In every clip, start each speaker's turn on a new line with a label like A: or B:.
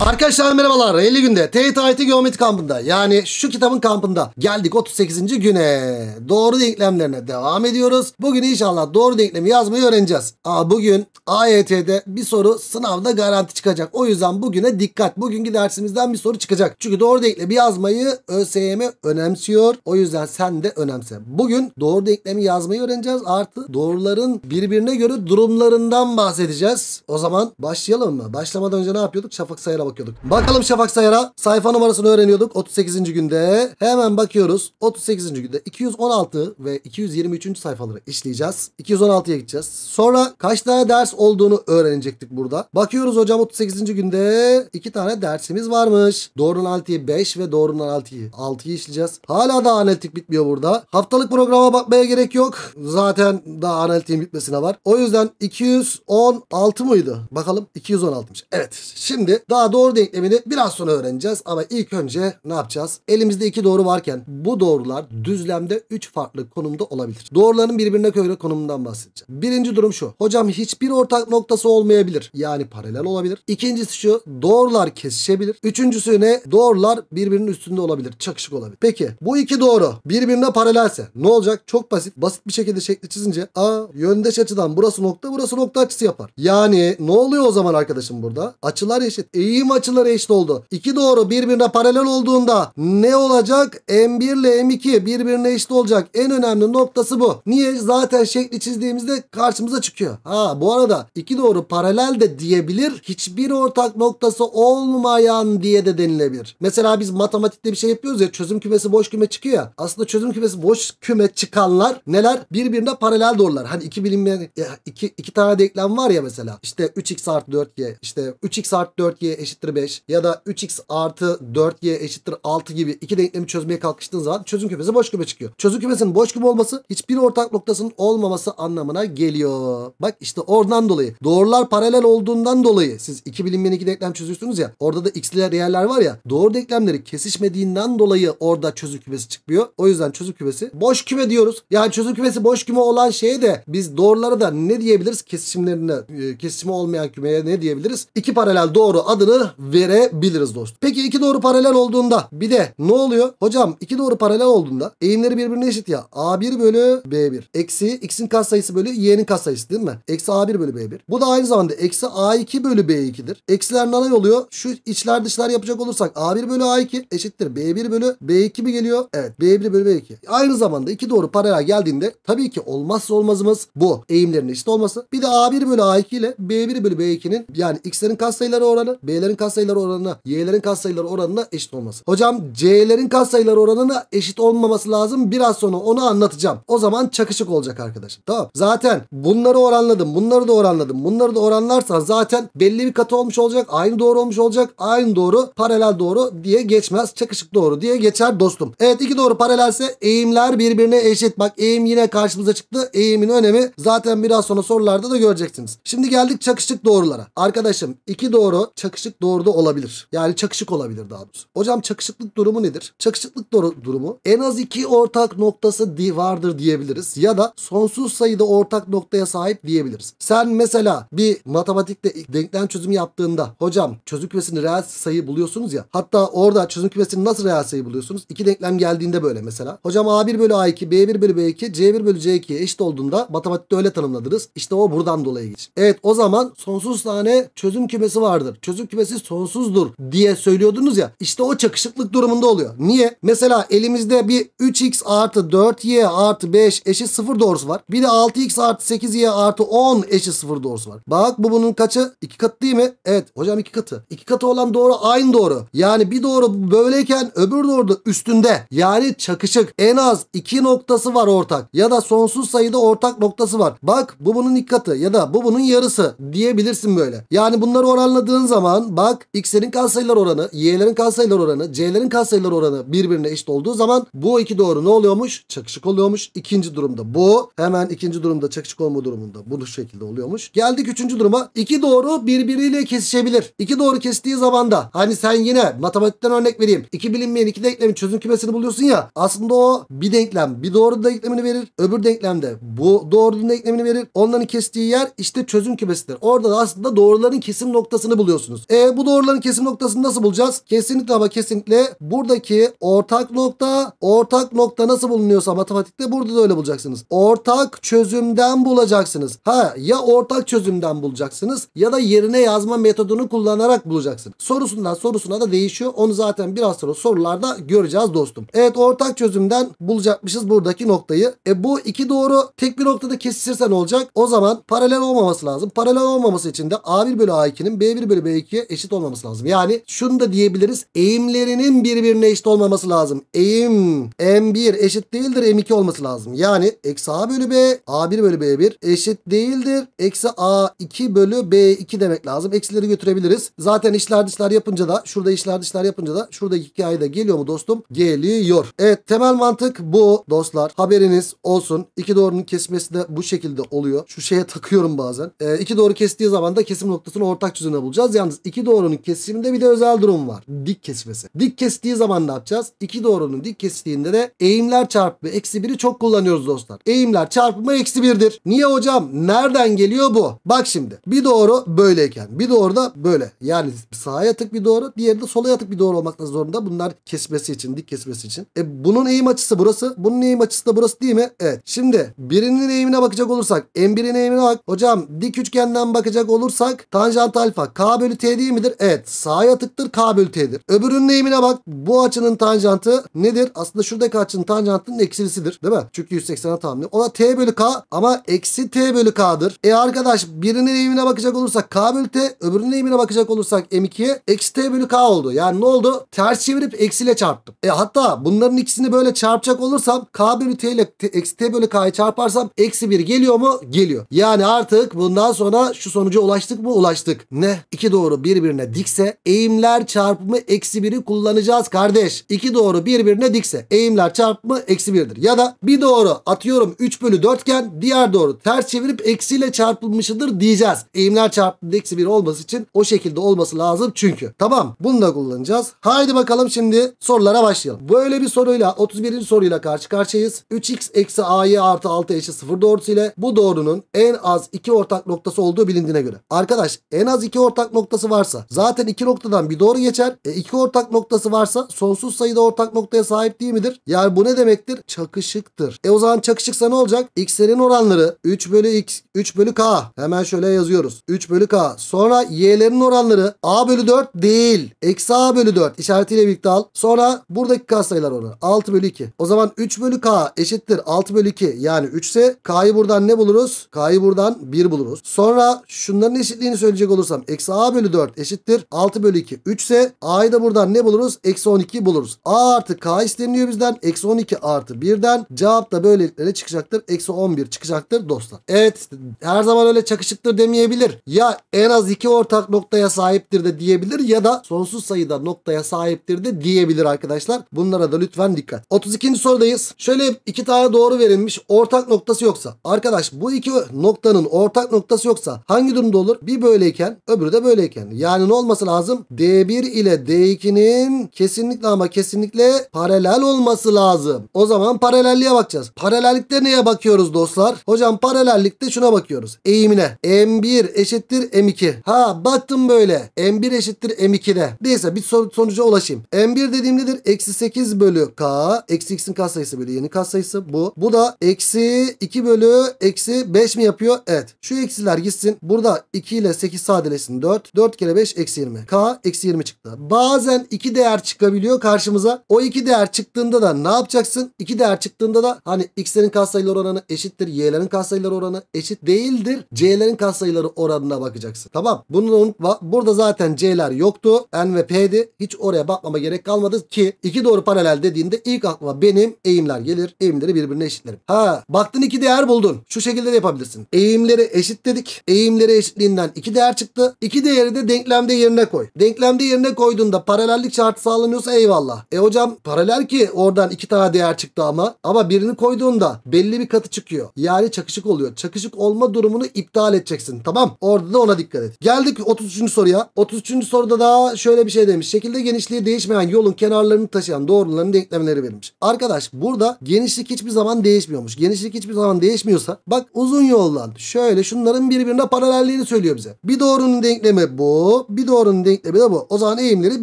A: Arkadaşlar merhabalar. 50 günde TYT Geometri kampında yani şu kitabın kampında geldik 38. güne. Doğru denklemlerine devam ediyoruz. Bugün inşallah doğru denklemi yazmayı öğreneceğiz. Aa, bugün AYT'de bir soru sınavda garanti çıkacak. O yüzden bugüne dikkat. Bugünkü dersimizden bir soru çıkacak. Çünkü doğru denklemi yazmayı ÖSYM e önemsiyor. O yüzden sen de önemse. Bugün doğru denklemi yazmayı öğreneceğiz. Artı doğruların birbirine göre durumlarından bahsedeceğiz. O zaman başlayalım mı? Başlamadan önce ne yapıyorduk? Şafak sayalım bakıyorduk. Bakalım Şafak Sayar'a sayfa numarasını öğreniyorduk 38. günde. Hemen bakıyoruz. 38. günde 216 ve 223. sayfaları işleyeceğiz. 216'ya gideceğiz. Sonra kaç tane ders olduğunu öğrenecektik burada. Bakıyoruz hocam 38. günde 2 tane dersimiz varmış. Doğrunun 6'yı 5 ve doğrunun 6'yı 6'yı işleyeceğiz. Hala da analitik bitmiyor burada. Haftalık programa bakmaya gerek yok. Zaten daha analitiğin bitmesine var. O yüzden 216 mıydı? Bakalım 216'mış. Evet. Şimdi daha doğru denklemini biraz sonra öğreneceğiz. Ama ilk önce ne yapacağız? Elimizde iki doğru varken bu doğrular düzlemde 3 farklı konumda olabilir. Doğruların birbirine göre konumundan bahsedeceğim. Birinci durum şu. Hocam hiçbir ortak noktası olmayabilir. Yani paralel olabilir. İkincisi şu. Doğrular kesişebilir. Üçüncüsü ne? Doğrular birbirinin üstünde olabilir. Çakışık olabilir. Peki bu iki doğru birbirine paralelse ne olacak? Çok basit. Basit bir şekilde şekli çizince a yöndeş açıdan burası nokta burası nokta açısı yapar. Yani ne oluyor o zaman arkadaşım burada? Açılar eşit. Eğim sayım açıları eşit oldu. İki doğru birbirine paralel olduğunda ne olacak? M1 ile M2 birbirine eşit olacak. En önemli noktası bu. Niye? Zaten şekli çizdiğimizde karşımıza çıkıyor. Ha bu arada iki doğru paralel de diyebilir. Hiçbir ortak noktası olmayan diye de denilebilir. Mesela biz matematikte bir şey yapıyoruz ya çözüm kümesi boş küme çıkıyor ya. Aslında çözüm kümesi boş küme çıkanlar neler? Birbirine paralel doğrular. Hani iki bilinmeyen iki, iki tane denklem var ya mesela. İşte 3x artı 4y işte 3x artı 4y eşit eşittir 5 ya da 3x artı 4y eşittir 6 gibi iki denklemi çözmeye kalkıştığın zaman çözüm kümesi boş küme çıkıyor. Çözüm kümesinin boş küme olması hiçbir ortak noktasının olmaması anlamına geliyor. Bak işte oradan dolayı doğrular paralel olduğundan dolayı siz iki bilinmeyen iki denklem çözüyorsunuz ya orada da x'ler yerler var ya doğru denklemleri kesişmediğinden dolayı orada çözüm kümesi çıkmıyor. O yüzden çözüm kümesi boş küme diyoruz. Yani çözüm kümesi boş küme olan şeye de biz doğrulara da ne diyebiliriz? Kesişimlerine, e, kesişimi olmayan kümeye ne diyebiliriz? İki paralel doğru adını verebiliriz dostum. Peki iki doğru paralel olduğunda bir de ne oluyor? Hocam iki doğru paralel olduğunda eğimleri birbirine eşit ya. A1 bölü B1. Eksi x'in katsayısı bölü y'nin katsayısı değil mi? Eksi A1 bölü B1. Bu da aynı zamanda eksi A2 bölü B2'dir. Eksiler nanay oluyor. Şu içler dışlar yapacak olursak A1 bölü A2 eşittir. B1 bölü B2 mi geliyor? Evet. B1 bölü B2. Aynı zamanda iki doğru paralel geldiğinde tabii ki olmazsa olmazımız bu. Eğimlerin eşit olması. Bir de A1 bölü A2 ile B1 bölü B2'nin yani x'lerin katsayıları oranı, b'lerin katsayıları oranına y'lerin katsayıları oranına eşit olması. Hocam c'lerin katsayıları oranına eşit olmaması lazım. Biraz sonra onu anlatacağım. O zaman çakışık olacak arkadaşım. Tamam. Zaten bunları oranladım. Bunları da oranladım. Bunları da oranlarsan zaten belli bir katı olmuş olacak. Aynı doğru olmuş olacak. Aynı doğru paralel doğru diye geçmez. Çakışık doğru diye geçer dostum. Evet iki doğru paralelse eğimler birbirine eşit. Bak eğim yine karşımıza çıktı. Eğimin önemi zaten biraz sonra sorularda da göreceksiniz. Şimdi geldik çakışık doğrulara. Arkadaşım iki doğru çakışık doğru doğruda olabilir. Yani çakışık olabilir daha doğrusu. Hocam çakışıklık durumu nedir? Çakışıklık durumu en az iki ortak noktası vardır diyebiliriz. Ya da sonsuz sayıda ortak noktaya sahip diyebiliriz. Sen mesela bir matematikte denklem çözümü yaptığında hocam çözüm kümesinin reel sayı buluyorsunuz ya. Hatta orada çözüm kümesinin nasıl reel sayı buluyorsunuz? İki denklem geldiğinde böyle mesela. Hocam A1 bölü A2, B1 bölü B2, C1 bölü C2'ye eşit olduğunda matematikte öyle tanımladınız. İşte o buradan dolayı geç. Evet o zaman sonsuz tane çözüm kümesi vardır. Çözüm kümesi süresi sonsuzdur diye söylüyordunuz ya. İşte o çakışıklık durumunda oluyor. Niye? Mesela elimizde bir 3x artı 4y artı 5 eşit 0 doğrusu var. Bir de 6x artı 8y artı 10 eşit 0 doğrusu var. Bak bu bunun kaçı? 2 katı değil mi? Evet hocam 2 katı. 2 katı olan doğru aynı doğru. Yani bir doğru böyleyken öbür doğru da üstünde. Yani çakışık. En az 2 noktası var ortak. Ya da sonsuz sayıda ortak noktası var. Bak bu bunun 2 katı ya da bu bunun yarısı diyebilirsin böyle. Yani bunları oranladığın zaman bak x'lerin katsayılar oranı, y'lerin katsayılar oranı, c'lerin katsayılar oranı birbirine eşit olduğu zaman bu iki doğru ne oluyormuş? Çakışık oluyormuş. İkinci durumda bu. Hemen ikinci durumda çakışık olma durumunda bu, şekilde oluyormuş. Geldik üçüncü duruma. İki doğru birbiriyle kesişebilir. İki doğru kestiği zaman da hani sen yine matematikten örnek vereyim. İki bilinmeyen iki denklemin çözüm kümesini buluyorsun ya. Aslında o bir denklem bir doğru denklemini verir. Öbür denklemde bu doğru denklemini verir. Onların kestiği yer işte çözüm kümesidir. Orada da aslında doğruların kesim noktasını buluyorsunuz. E e, bu doğruların kesim noktasını nasıl bulacağız? Kesinlikle ama kesinlikle buradaki ortak nokta ortak nokta nasıl bulunuyorsa matematikte burada da öyle bulacaksınız. Ortak çözümden bulacaksınız. Ha ya ortak çözümden bulacaksınız ya da yerine yazma metodunu kullanarak bulacaksın. Sorusundan sorusuna da değişiyor. Onu zaten biraz sonra sorularda göreceğiz dostum. Evet ortak çözümden bulacakmışız buradaki noktayı. E bu iki doğru tek bir noktada kesişirse ne olacak? O zaman paralel olmaması lazım. Paralel olmaması için de A1 bölü A2'nin B1 bölü B2'ye eşit olmaması lazım. Yani şunu da diyebiliriz. Eğimlerinin birbirine eşit olmaması lazım. Eğim M1 eşit değildir M2 olması lazım. Yani eksi A bölü B A1 bölü B1 eşit değildir. Eksi A2 bölü B2 demek lazım. Eksileri götürebiliriz. Zaten işler dışlar yapınca da şurada işler dışlar yapınca da şuradaki hikaye de geliyor mu dostum? Geliyor. Evet temel mantık bu dostlar. Haberiniz olsun. İki doğrunun kesmesi de bu şekilde oluyor. Şu şeye takıyorum bazen. E, iki doğru kestiği zaman da kesim noktasını ortak çözümle bulacağız. Yalnız iki iki doğrunun kesiminde bir de özel durum var. Dik kesmesi. Dik kestiği zaman ne yapacağız? İki doğrunun dik kestiğinde de eğimler çarpımı eksi biri çok kullanıyoruz dostlar. Eğimler çarpımı eksi birdir. Niye hocam? Nereden geliyor bu? Bak şimdi. Bir doğru böyleyken. Bir doğru da böyle. Yani sağa yatık bir doğru. Diğeri de sola yatık bir doğru olmakta zorunda. Bunlar kesmesi için. Dik kesmesi için. E bunun eğim açısı burası. Bunun eğim açısı da burası değil mi? Evet. Şimdi birinin eğimine bakacak olursak. M1'in eğimine bak. Hocam dik üçgenden bakacak olursak tanjant alfa. K bölü T değil mi? midir? Evet. Sağa yatıktır. K bölü T'dir. Öbürünün eğimine bak. Bu açının tanjantı nedir? Aslında şuradaki açının tanjantının eksilisidir. Değil mi? Çünkü 180'e tamamlıyor. O da T bölü K ama eksi T bölü K'dır. E arkadaş birinin eğimine bakacak olursak K bölü T öbürünün eğimine bakacak olursak M2'ye eksi T bölü K oldu. Yani ne oldu? Ters çevirip eksiyle çarptım. E hatta bunların ikisini böyle çarpacak olursam K bölü T ile eksi T bölü K'yı çarparsam eksi 1 geliyor mu? Geliyor. Yani artık bundan sonra şu sonuca ulaştık mı? Ulaştık. Ne? İki doğru bir, birbirine dikse eğimler çarpımı eksi biri kullanacağız kardeş. İki doğru birbirine dikse eğimler çarpımı eksi 1'dir. Ya da bir doğru atıyorum 3 bölü 4 iken diğer doğru ters çevirip eksiyle çarpılmışıdır diyeceğiz. Eğimler çarpımı eksi 1 olması için o şekilde olması lazım çünkü. Tamam bunu da kullanacağız. Haydi bakalım şimdi sorulara başlayalım. Böyle bir soruyla 31. soruyla karşı karşıyayız. 3x eksi a'yı artı 6 eşit 0 doğrusu ile bu doğrunun en az 2 ortak noktası olduğu bilindiğine göre. Arkadaş en az 2 ortak noktası varsa varsa zaten iki noktadan bir doğru geçer. E iki ortak noktası varsa sonsuz sayıda ortak noktaya sahip değil midir? Yani bu ne demektir? Çakışıktır. E o zaman çakışıksa ne olacak? X'lerin oranları 3 bölü X, 3 bölü K. Hemen şöyle yazıyoruz. 3 bölü K. Sonra Y'lerin oranları A bölü 4 değil. Eksi A bölü 4 işaretiyle birlikte al. Sonra buradaki K sayılar oranı 6 bölü 2. O zaman 3 bölü K eşittir 6 bölü 2 yani 3 ise K'yı buradan ne buluruz? K'yı buradan 1 buluruz. Sonra şunların eşitliğini söyleyecek olursam eksi A bölü 4 eşittir. 6 bölü 2 3 ise a'yı da buradan ne buluruz? Eksi 12 buluruz. a artı k isteniyor bizden. Eksi 12 artı 1'den. Cevap da böylelikle çıkacaktır? Eksi 11 çıkacaktır dostlar. Evet her zaman öyle çakışıktır demeyebilir. Ya en az iki ortak noktaya sahiptir de diyebilir ya da sonsuz sayıda noktaya sahiptir de diyebilir arkadaşlar. Bunlara da lütfen dikkat. 32. sorudayız. Şöyle iki tane doğru verilmiş. Ortak noktası yoksa. Arkadaş bu iki noktanın ortak noktası yoksa hangi durumda olur? Bir böyleyken öbürü de böyleyken. Ya yani ne olması lazım? D1 ile D2'nin kesinlikle ama kesinlikle paralel olması lazım. O zaman paralelliğe bakacağız. Paralellikte neye bakıyoruz dostlar? Hocam paralellikte şuna bakıyoruz. Eğimine. M1 eşittir M2. Ha baktım böyle. M1 eşittir M2'de. Neyse bir sonuca ulaşayım. M1 dediğim nedir? Eksi 8 bölü K. Eksi X'in kat sayısı bölü yeni kat sayısı bu. Bu da eksi 2 bölü eksi 5 mi yapıyor? Evet. Şu eksiler gitsin. Burada 2 ile 8 sadeleşsin 4. 4 kere 5 eksi 20. K eksi 20 çıktı. Bazen iki değer çıkabiliyor karşımıza. O iki değer çıktığında da ne yapacaksın? İki değer çıktığında da hani x'lerin katsayıları oranı eşittir. Y'lerin katsayıları oranı eşit değildir. C'lerin katsayıları oranına bakacaksın. Tamam. Bunu unutma. Burada zaten C'ler yoktu. N ve P'di. Hiç oraya bakmama gerek kalmadı ki iki doğru paralel dediğinde ilk aklıma benim eğimler gelir. Eğimleri birbirine eşitlerim. Ha baktın iki değer buldun. Şu şekilde de yapabilirsin. Eğimleri eşit dedik, Eğimleri eşitliğinden iki değer çıktı. İki değeri de denk denklemde yerine koy. Denklemde yerine koyduğunda paralellik şartı sağlanıyorsa eyvallah. E hocam paralel ki oradan iki tane değer çıktı ama. Ama birini koyduğunda belli bir katı çıkıyor. Yani çakışık oluyor. Çakışık olma durumunu iptal edeceksin. Tamam. Orada da ona dikkat et. Geldik 33. soruya. 33. soruda da şöyle bir şey demiş. Şekilde genişliği değişmeyen yolun kenarlarını taşıyan doğruların denklemleri verilmiş. Arkadaş burada genişlik hiçbir zaman değişmiyormuş. Genişlik hiçbir zaman değişmiyorsa bak uzun yoldan şöyle şunların birbirine paralelliğini söylüyor bize. Bir doğrunun denklemi bu. Bir doğrunun denklemi de bu. O zaman eğimleri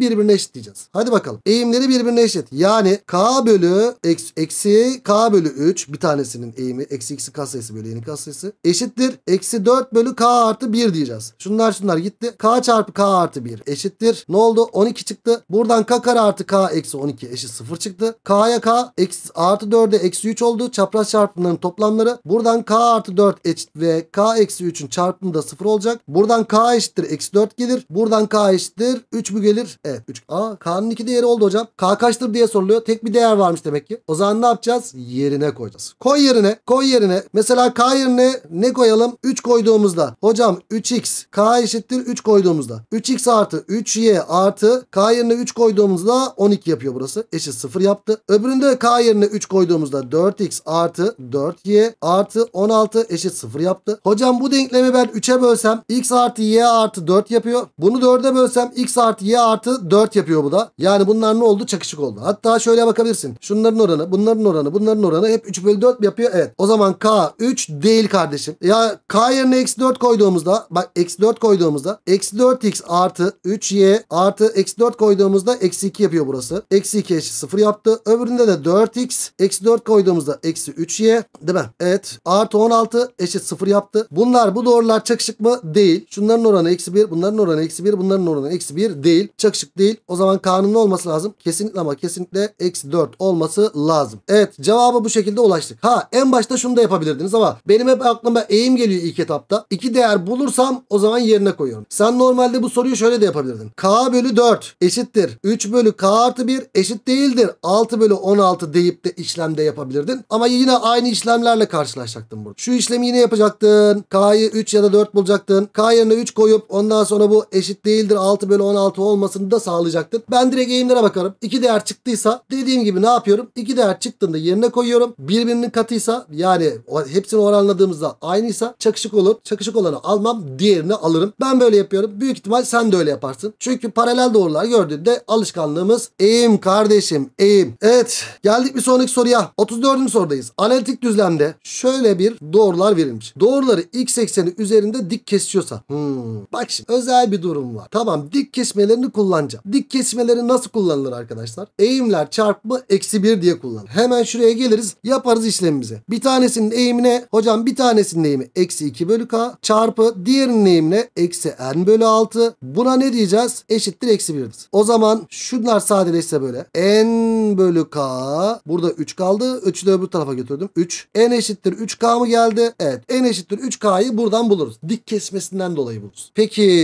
A: birbirine eşitleyeceğiz. Hadi bakalım. Eğimleri birbirine eşit. Yani k bölü eksi, eksi k bölü 3 bir tanesinin eğimi eksi x'i k sayısı bölü yeni k sayısı eşittir. Eksi 4 bölü k artı 1 diyeceğiz. Şunlar şunlar gitti. k çarpı k artı 1 eşittir. Ne oldu? 12 çıktı. Buradan k kare artı k eksi 12 eşit 0 çıktı. k'ya k eksi artı 4'e eksi 3 oldu. Çapraz çarpımların toplamları. Buradan k artı 4 eşit ve k eksi 3'ün çarpımı da 0 olacak. Buradan k eşittir eksi 4 gelir. Buradan K eşittir. 3 mü gelir? Evet 3. Aa K'nın iki değeri oldu hocam. K kaçtır diye soruluyor. Tek bir değer varmış demek ki. O zaman ne yapacağız? Yerine koyacağız. Koy yerine. Koy yerine. Mesela K yerine ne koyalım? 3 koyduğumuzda. Hocam 3x. K eşittir 3 koyduğumuzda. 3x artı 3y artı K yerine 3 koyduğumuzda 12 yapıyor burası. Eşit 0 yaptı. Öbüründe K yerine 3 koyduğumuzda 4x artı 4y artı 16 eşit 0 yaptı. Hocam bu denklemi ben 3'e bölsem x artı y artı 4 yapıyor. Bunu 4'e bölsem x artı y artı 4 yapıyor bu da. Yani bunlar ne oldu? Çakışık oldu. Hatta şöyle bakabilirsin. Şunların oranı, bunların oranı, bunların oranı hep 3 bölü 4 yapıyor? Evet. O zaman k 3 değil kardeşim. Ya k yerine x 4 koyduğumuzda bak x 4 koyduğumuzda x 4x artı 3y artı x 4 koyduğumuzda eksi 2 yapıyor burası. Eksi 2 eşit 0 yaptı. Öbüründe de 4x x 4 koyduğumuzda eksi 3y değil mi? Evet. Artı 16 eşit 0 yaptı. Bunlar bu doğrular çakışık mı? Değil. Şunların oranı eksi 1 bunların oranı eksi 1 bunların oranı eksi 1 değil. Çakışık değil. O zaman K'nın ne olması lazım? Kesinlikle ama kesinlikle eksi 4 olması lazım. Evet cevabı bu şekilde ulaştık. Ha en başta şunu da yapabilirdiniz ama benim hep aklıma eğim geliyor ilk etapta. İki değer bulursam o zaman yerine koyuyorum. Sen normalde bu soruyu şöyle de yapabilirdin. K bölü 4 eşittir. 3 bölü K artı 1 eşit değildir. 6 bölü 16 deyip de işlemde yapabilirdin. Ama yine aynı işlemlerle karşılaşacaktın burada. Şu işlemi yine yapacaktın. K'yı 3 ya da 4 bulacaktın. K yerine 3 koyup ondan sonra bu eşit değildir 6 bölü 16 olmasını da sağlayacaktır. Ben direkt eğimlere bakarım. 2 değer çıktıysa dediğim gibi ne yapıyorum? 2 değer çıktığında yerine koyuyorum. Birbirinin katıysa yani hepsini oranladığımızda aynıysa çakışık olur. Çakışık olanı almam diğerini alırım. Ben böyle yapıyorum. Büyük ihtimal sen de öyle yaparsın. Çünkü paralel doğrular gördüğünde alışkanlığımız eğim kardeşim eğim. Evet geldik bir sonraki soruya. 34. sorudayız. Analitik düzlemde şöyle bir doğrular verilmiş. Doğruları x ekseni üzerinde dik kesiyorsa. Hmm. Bak şimdi özel bir bir durum var. Tamam dik kesmelerini kullanacağım. Dik kesmeleri nasıl kullanılır arkadaşlar? Eğimler çarpımı eksi 1 diye kullanılır. Hemen şuraya geliriz yaparız işlemimizi. Bir tanesinin eğimine hocam bir tanesinin eğimi eksi 2 bölü k çarpı diğerinin eğimine eksi n bölü 6. Buna ne diyeceğiz? Eşittir eksi 1'dir. O zaman şunlar sadeleşse böyle. n bölü k burada 3 kaldı. 3'ü de öbür tarafa götürdüm. 3. n eşittir 3k mı geldi? Evet. n eşittir 3k'yı buradan buluruz. Dik kesmesinden dolayı buluruz. Peki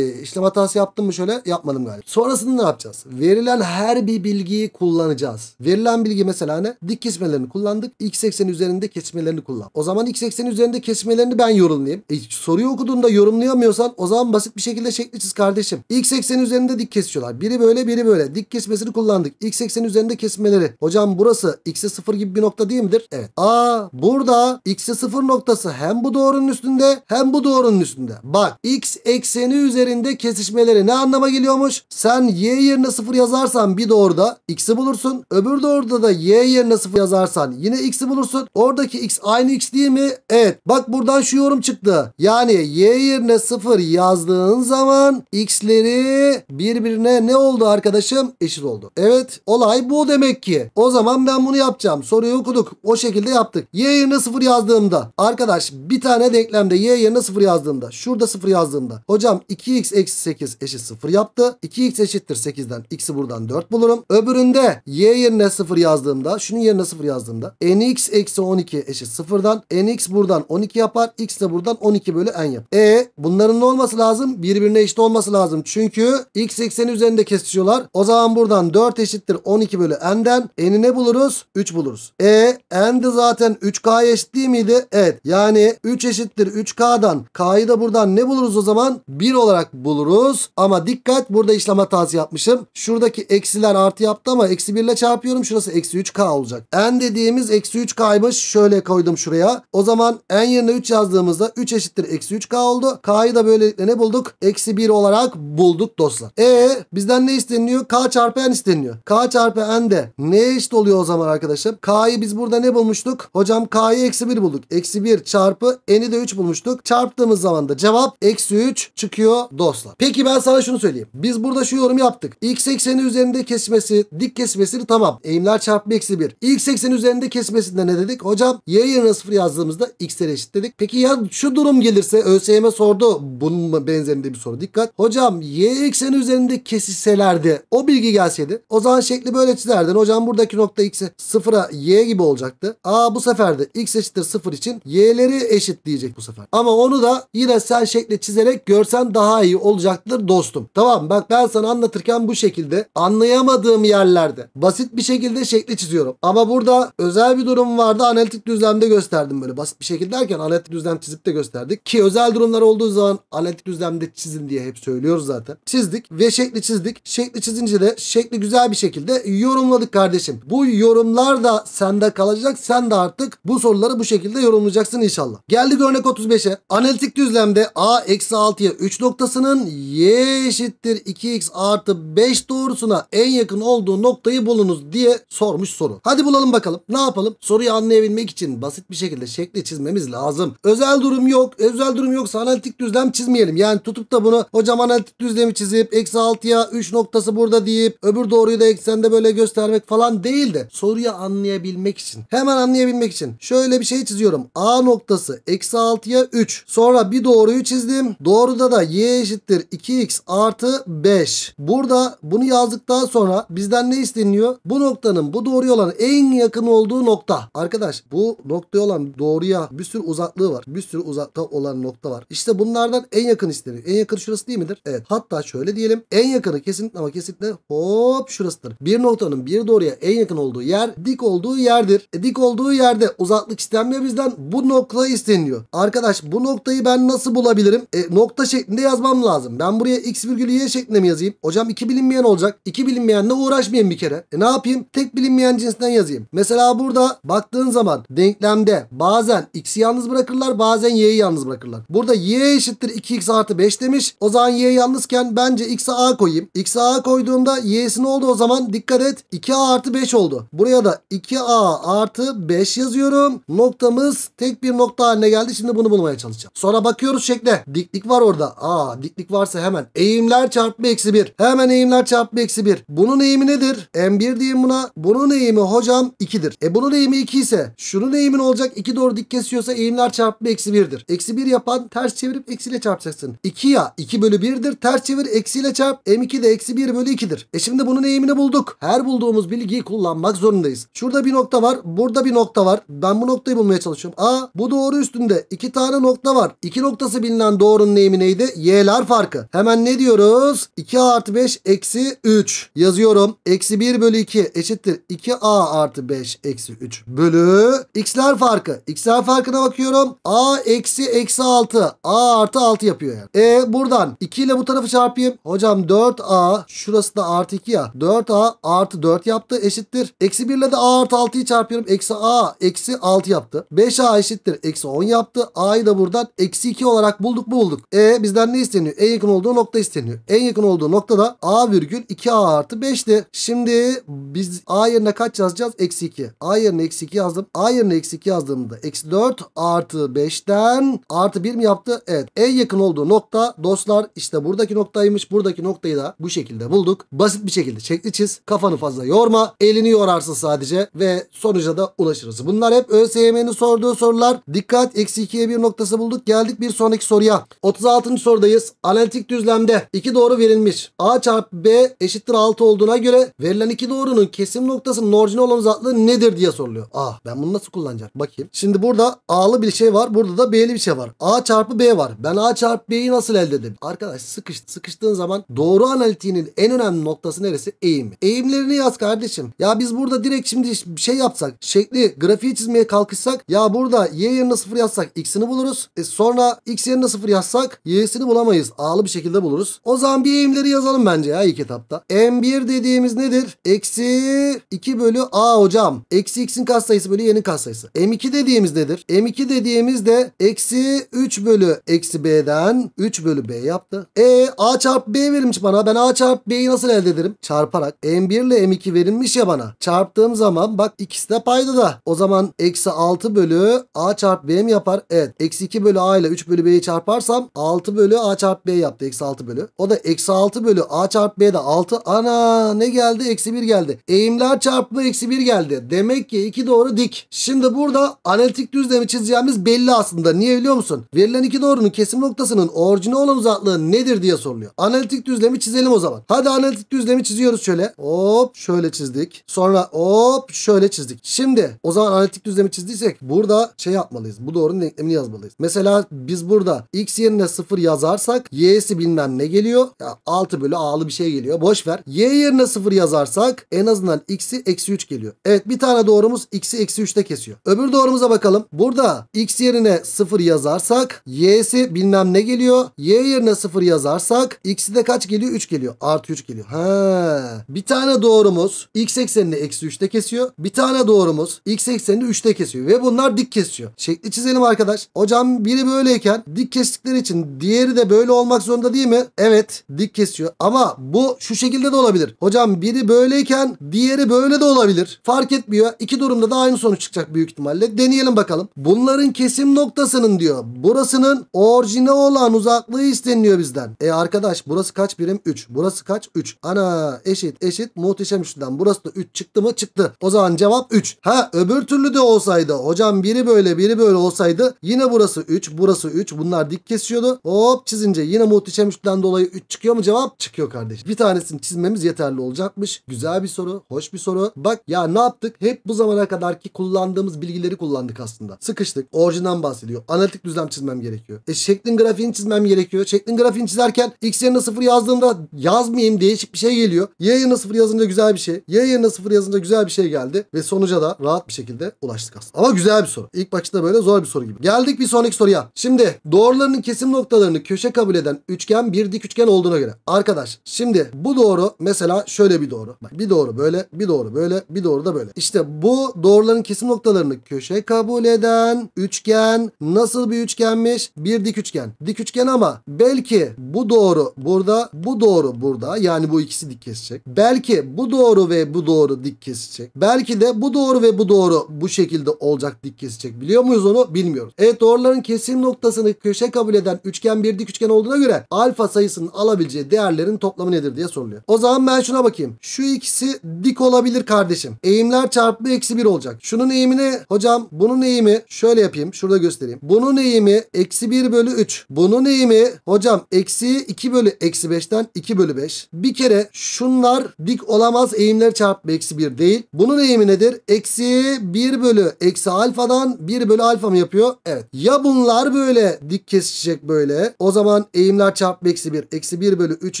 A: İşlem hatası yaptım mı şöyle? Yapmadım galiba. Sonrasında ne yapacağız? Verilen her bir bilgiyi kullanacağız. Verilen bilgi mesela ne? Dik kesmelerini kullandık. X ekseni üzerinde kesmelerini kullan. O zaman X ekseni üzerinde kesmelerini ben yorumlayayım. E, soruyu okuduğunda yorumlayamıyorsan o zaman basit bir şekilde şekli çiz kardeşim. X ekseni üzerinde dik kesiyorlar. Biri böyle biri böyle. Dik kesmesini kullandık. X ekseni üzerinde kesmeleri. Hocam burası X'e 0 gibi bir nokta değil midir? Evet. Aa burada X'e 0 noktası hem bu doğrunun üstünde hem bu doğrunun üstünde. Bak X ekseni üzerinde kesişmeleri ne anlama geliyormuş? Sen y yerine 0 yazarsan bir doğruda x'i bulursun. Öbür doğruda da y yerine 0 yazarsan yine x'i bulursun. Oradaki x aynı x değil mi? Evet. Bak buradan şu yorum çıktı. Yani y yerine 0 yazdığın zaman x'leri birbirine ne oldu arkadaşım? Eşit oldu. Evet. Olay bu demek ki. O zaman ben bunu yapacağım. Soruyu okuduk. O şekilde yaptık. Y yerine 0 yazdığımda arkadaş bir tane denklemde y yerine 0 yazdığımda şurada 0 yazdığımda hocam 2x eksi eksi 8 eşit 0 yaptı. 2x eşittir 8'den x'i buradan 4 bulurum. Öbüründe y yerine 0 yazdığımda şunun yerine 0 yazdığımda nx eksi 12 eşit 0'dan nx buradan 12 yapar. x de buradan 12 bölü n yap. E bunların ne olması lazım? Birbirine eşit olması lazım. Çünkü x ekseni üzerinde kesişiyorlar. O zaman buradan 4 eşittir 12 bölü n'den n'i ne buluruz? 3 buluruz. E n de zaten 3 k eşit değil miydi? Evet. Yani 3 eşittir 3k'dan k'yı da buradan ne buluruz o zaman? 1 olarak buluruz buluruz. Ama dikkat burada işlem hatası yapmışım. Şuradaki eksiler artı yaptı ama eksi 1 ile çarpıyorum. Şurası eksi 3k olacak. N dediğimiz eksi 3k'ymış. Şöyle koydum şuraya. O zaman n yerine 3 yazdığımızda 3 eşittir eksi 3k oldu. K'yı da böylelikle ne bulduk? Eksi 1 olarak bulduk dostlar. E bizden ne isteniyor? K çarpı n isteniyor. K çarpı n de ne eşit oluyor o zaman arkadaşım? K'yı biz burada ne bulmuştuk? Hocam K'yı eksi 1 bulduk. Eksi 1 çarpı n'i de 3 bulmuştuk. Çarptığımız zaman da cevap eksi 3 çıkıyor dostlar dostlar. Peki ben sana şunu söyleyeyim. Biz burada şu yorum yaptık. X ekseni üzerinde kesmesi, dik kesmesi tamam. Eğimler çarpma eksi 1. X ekseni üzerinde kesmesinde ne dedik? Hocam y yerine 0 yazdığımızda x'lere eşit dedik. Peki ya şu durum gelirse ÖSYM sordu. Bunun benzerinde bir soru. Dikkat. Hocam y ekseni üzerinde kesilselerdi o bilgi gelseydi o zaman şekli böyle çizerdin. Hocam buradaki nokta x'e 0'a y gibi olacaktı. Aa bu sefer de x eşittir 0 için y'leri eşit diyecek bu sefer. Ama onu da yine sen şekli çizerek görsen daha iyi olur olacaktır dostum. Tamam bak ben sana anlatırken bu şekilde anlayamadığım yerlerde basit bir şekilde şekli çiziyorum. Ama burada özel bir durum vardı analitik düzlemde gösterdim böyle basit bir şekilde derken analitik düzlem çizip de gösterdik. Ki özel durumlar olduğu zaman analitik düzlemde çizin diye hep söylüyoruz zaten. Çizdik ve şekli çizdik. Şekli çizince de şekli güzel bir şekilde yorumladık kardeşim. Bu yorumlar da sende kalacak. Sen de artık bu soruları bu şekilde yorumlayacaksın inşallah. Geldik örnek 35'e. Analitik düzlemde A-6'ya 3 noktasının y eşittir 2x artı 5 doğrusuna en yakın olduğu noktayı bulunuz diye sormuş soru. Hadi bulalım bakalım. Ne yapalım? Soruyu anlayabilmek için basit bir şekilde şekli çizmemiz lazım. Özel durum yok. Özel durum yoksa analitik düzlem çizmeyelim. Yani tutup da bunu hocam analitik düzlemi çizip eksi 6'ya 3 noktası burada deyip öbür doğruyu da eksende böyle göstermek falan değil de soruyu anlayabilmek için. Hemen anlayabilmek için şöyle bir şey çiziyorum. A noktası eksi 6'ya 3. Sonra bir doğruyu çizdim. Doğruda da y eşittir eşittir 2x artı 5. Burada bunu yazdıktan sonra bizden ne isteniyor? Bu noktanın bu doğruya olan en yakın olduğu nokta. Arkadaş bu noktaya olan doğruya bir sürü uzaklığı var. Bir sürü uzakta olan nokta var. İşte bunlardan en yakın isteniyor. En yakın şurası değil midir? Evet. Hatta şöyle diyelim. En yakını kesinlikle ama kesinlikle hop şurasıdır. Bir noktanın bir doğruya en yakın olduğu yer dik olduğu yerdir. E, dik olduğu yerde uzaklık istenmiyor bizden. Bu nokta isteniyor. Arkadaş bu noktayı ben nasıl bulabilirim? E, nokta şeklinde yazmam lazım lazım. Ben buraya x virgül y şeklinde mi yazayım? Hocam iki bilinmeyen olacak. 2 bilinmeyenle uğraşmayayım bir kere. E ne yapayım? Tek bilinmeyen cinsinden yazayım. Mesela burada baktığın zaman denklemde bazen x'i yalnız bırakırlar bazen y'yi yalnız bırakırlar. Burada y eşittir 2x artı 5 demiş. O zaman y yalnızken bence x'e a koyayım. X'e a koyduğumda y'si ne oldu o zaman? Dikkat et 2a artı 5 oldu. Buraya da 2a artı 5 yazıyorum. Noktamız tek bir nokta haline geldi. Şimdi bunu bulmaya çalışacağım. Sonra bakıyoruz şekle. Diklik var orada. Aa diklik eşitlik varsa hemen eğimler çarpma eksi 1. Hemen eğimler çarpma eksi 1. Bunun eğimi nedir? M1 diyeyim buna. Bunun eğimi hocam 2'dir. E bunun eğimi 2 ise şunun eğimi ne olacak? 2 doğru dik kesiyorsa eğimler çarpma eksi 1'dir. Eksi 1 yapan ters çevirip eksiyle çarpacaksın. 2 ya 2 bölü 1'dir. Ters çevir eksiyle çarp. M2 de eksi 1 bölü 2'dir. E şimdi bunun eğimini bulduk. Her bulduğumuz bilgiyi kullanmak zorundayız. Şurada bir nokta var. Burada bir nokta var. Ben bu noktayı bulmaya çalışıyorum. A bu doğru üstünde. 2 tane nokta var. 2 noktası bilinen doğrunun eğimi neydi? Y'ler farklı farkı. Hemen ne diyoruz? 2 artı 5 eksi 3 yazıyorum. Eksi 1 bölü 2 eşittir 2a artı 5 eksi 3 bölü x'ler farkı. X'ler farkına bakıyorum. a eksi eksi 6 a artı 6 yapıyor yani. E buradan 2 ile bu tarafı çarpayım. Hocam 4a şurası da artı 2 ya. 4a artı 4 yaptı eşittir. Eksi 1 ile de a artı 6'yı çarpıyorum. Eksi a eksi 6 yaptı. 5a eşittir. Eksi 10 yaptı. a'yı da buradan eksi 2 olarak bulduk bulduk. E bizden ne isteniyor? E en yakın olduğu nokta isteniyor. En yakın olduğu nokta da a virgül 2a artı 5'ti. Şimdi biz a yerine kaç yazacağız? Eksi 2. a yerine eksi 2 yazdım. a yerine eksi 2 yazdığımda eksi 4 artı 5'ten artı 1 mi yaptı? Evet. En yakın olduğu nokta dostlar işte buradaki noktaymış. Buradaki noktayı da bu şekilde bulduk. Basit bir şekilde şekli çiz. Kafanı fazla yorma. Elini yorarsın sadece ve sonuca da ulaşırız. Bunlar hep ÖSYM'nin sorduğu sorular. Dikkat eksi 2'ye bir noktası bulduk. Geldik bir sonraki soruya. 36. sorudayız. Alem Analitik düzlemde iki doğru verilmiş. A çarpı B eşittir 6 olduğuna göre verilen iki doğrunun kesim noktasının orijinal olan uzaklığı nedir diye soruluyor. A. Ben bunu nasıl kullanacağım? Bakayım. Şimdi burada A'lı bir şey var. Burada da B'li bir şey var. A çarpı B var. Ben A çarpı B'yi nasıl elde edeyim? Arkadaş sıkış, sıkıştığın zaman doğru analitiğinin en önemli noktası neresi? Eğim. Eğimlerini yaz kardeşim. Ya biz burada direkt şimdi bir şey yapsak. Şekli, grafiği çizmeye kalkışsak. Ya burada Y yerine 0 yazsak X'ini buluruz. E sonra X yerine 0 yazsak Y'sini bulamayız. A ağlı bir şekilde buluruz. O zaman bir eğimleri yazalım bence ya ilk etapta. M1 dediğimiz nedir? Eksi 2 bölü A hocam. Eksi x'in katsayısı bölü y'nin katsayısı. M2 dediğimiz nedir? M2 dediğimiz de eksi 3 bölü eksi b'den 3 bölü b yaptı. E a çarpı b verilmiş bana. Ben a çarpı b'yi nasıl elde ederim? Çarparak. M1 ile M2 verilmiş ya bana. Çarptığım zaman bak ikisi de paydada. O zaman eksi 6 bölü a çarpı b mi yapar? Evet. Eksi 2 bölü a ile 3 bölü b'yi çarparsam 6 bölü a çarpı b şey yaptı. Eksi 6 bölü. O da eksi 6 bölü a çarpı b de 6. Ana ne geldi? Eksi 1 geldi. Eğimler çarpımı eksi 1 geldi. Demek ki 2 doğru dik. Şimdi burada analitik düzlemi çizeceğimiz belli aslında. Niye biliyor musun? Verilen iki doğrunun kesim noktasının orijine olan uzaklığı nedir diye soruluyor. Analitik düzlemi çizelim o zaman. Hadi analitik düzlemi çiziyoruz şöyle. Hop şöyle çizdik. Sonra hop şöyle çizdik. Şimdi o zaman analitik düzlemi çizdiysek burada şey yapmalıyız. Bu doğrunun denklemini yazmalıyız. Mesela biz burada x yerine 0 yazarsak y'si bilmem ne geliyor. Ya 6 bölü a'lı bir şey geliyor. Boş ver. y yerine 0 yazarsak en azından x'i eksi 3 geliyor. Evet bir tane doğrumuz x'i eksi 3'te kesiyor. Öbür doğrumuza bakalım. Burada x yerine 0 yazarsak y'si bilmem ne geliyor. y yerine 0 yazarsak x'i de kaç geliyor? 3 geliyor. Artı 3 geliyor. Ha. Bir tane doğrumuz x eksenini eksi 3'te kesiyor. Bir tane doğrumuz x eksenini 3'te kesiyor. Ve bunlar dik kesiyor. Şekli çizelim arkadaş. Hocam biri böyleyken dik kestikleri için diğeri de böyle olmalı olmak zorunda değil mi? Evet dik kesiyor ama bu şu şekilde de olabilir. Hocam biri böyleyken diğeri böyle de olabilir. Fark etmiyor. İki durumda da aynı sonuç çıkacak büyük ihtimalle. Deneyelim bakalım. Bunların kesim noktasının diyor. Burasının orijine olan uzaklığı isteniliyor bizden. E arkadaş burası kaç birim? 3. Burası kaç? 3. Ana eşit eşit muhteşem üçlüden. Burası da 3 çıktı mı? Çıktı. O zaman cevap 3. Ha öbür türlü de olsaydı hocam biri böyle biri böyle olsaydı yine burası 3 burası 3 bunlar dik kesiyordu. Hop çizince yine Yine muhteşem üçlüden dolayı 3 çıkıyor mu cevap? Çıkıyor kardeşim. Bir tanesini çizmemiz yeterli olacakmış. Güzel bir soru. Hoş bir soru. Bak ya ne yaptık? Hep bu zamana kadar ki kullandığımız bilgileri kullandık aslında. Sıkıştık. Orijinden bahsediyor. Analitik düzlem çizmem gerekiyor. E şeklin grafiğini çizmem gerekiyor. Şeklin grafiğini çizerken x yerine 0 yazdığımda yazmayayım değişik bir şey geliyor. Y yerine 0 yazınca güzel bir şey. Y yerine 0 yazınca güzel bir şey geldi. Ve sonuca da rahat bir şekilde ulaştık aslında. Ama güzel bir soru. İlk başta böyle zor bir soru gibi. Geldik bir sonraki soruya. Şimdi doğrularının kesim noktalarını köşe kabul eden eden üçgen bir dik üçgen olduğuna göre. Arkadaş şimdi bu doğru mesela şöyle bir doğru. Bak bir doğru böyle bir doğru böyle bir doğru da böyle. İşte bu doğruların kesim noktalarını köşe kabul eden üçgen nasıl bir üçgenmiş? Bir dik üçgen. Dik üçgen ama belki bu doğru burada bu doğru burada yani bu ikisi dik kesecek. Belki bu doğru ve bu doğru dik kesecek. Belki de bu doğru ve bu doğru bu şekilde olacak dik kesecek. Biliyor muyuz onu? Bilmiyoruz. Evet doğruların kesim noktasını köşe kabul eden üçgen bir dik üçgen olduğuna göre alfa sayısının alabileceği değerlerin toplamı nedir diye soruluyor. O zaman ben şuna bakayım. Şu ikisi dik olabilir kardeşim. Eğimler çarpı eksi 1 olacak. Şunun eğimine hocam bunun eğimi şöyle yapayım. Şurada göstereyim. Bunun eğimi eksi 1 bölü 3. Bunun eğimi hocam eksi 2 bölü eksi 5'ten 2 bölü 5. Bir kere şunlar dik olamaz eğimler çarpı eksi 1 değil. Bunun eğimi nedir? Eksi 1 bölü eksi alfadan 1 bölü alfa mı yapıyor? Evet. Ya bunlar böyle dik kesişecek böyle. O zaman eğim deyimler çarpma eksi 1. Eksi 1 bölü 3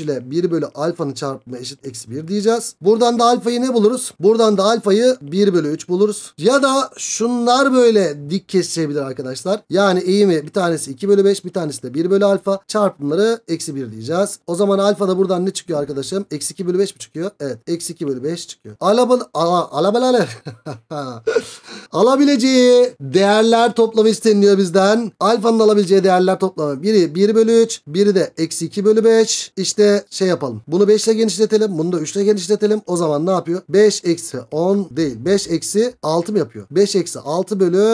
A: ile 1 bölü alfanın çarpımı eşit eksi 1 diyeceğiz. Buradan da alfayı ne buluruz? Buradan da alfayı 1 bölü 3 buluruz. Ya da şunlar böyle dik kesişebilir arkadaşlar. Yani eğimi bir tanesi 2 bölü 5 bir tanesi de 1 bölü alfa çarpımları eksi 1 diyeceğiz. O zaman alfa da buradan ne çıkıyor arkadaşım? Eksi 2 bölü 5 mi çıkıyor? Evet. Eksi 2 bölü 5 çıkıyor. Alabal ala, alabileceği değerler toplamı isteniyor bizden. Alfanın alabileceği değerler toplamı. Biri 1 bölü 3, 1 biri de eksi 2 bölü 5. İşte şey yapalım. Bunu 5 ile genişletelim. Bunu da 3 ile genişletelim. O zaman ne yapıyor? 5 eksi 10 değil. 5 eksi 6 mı yapıyor? 5 eksi 6 bölü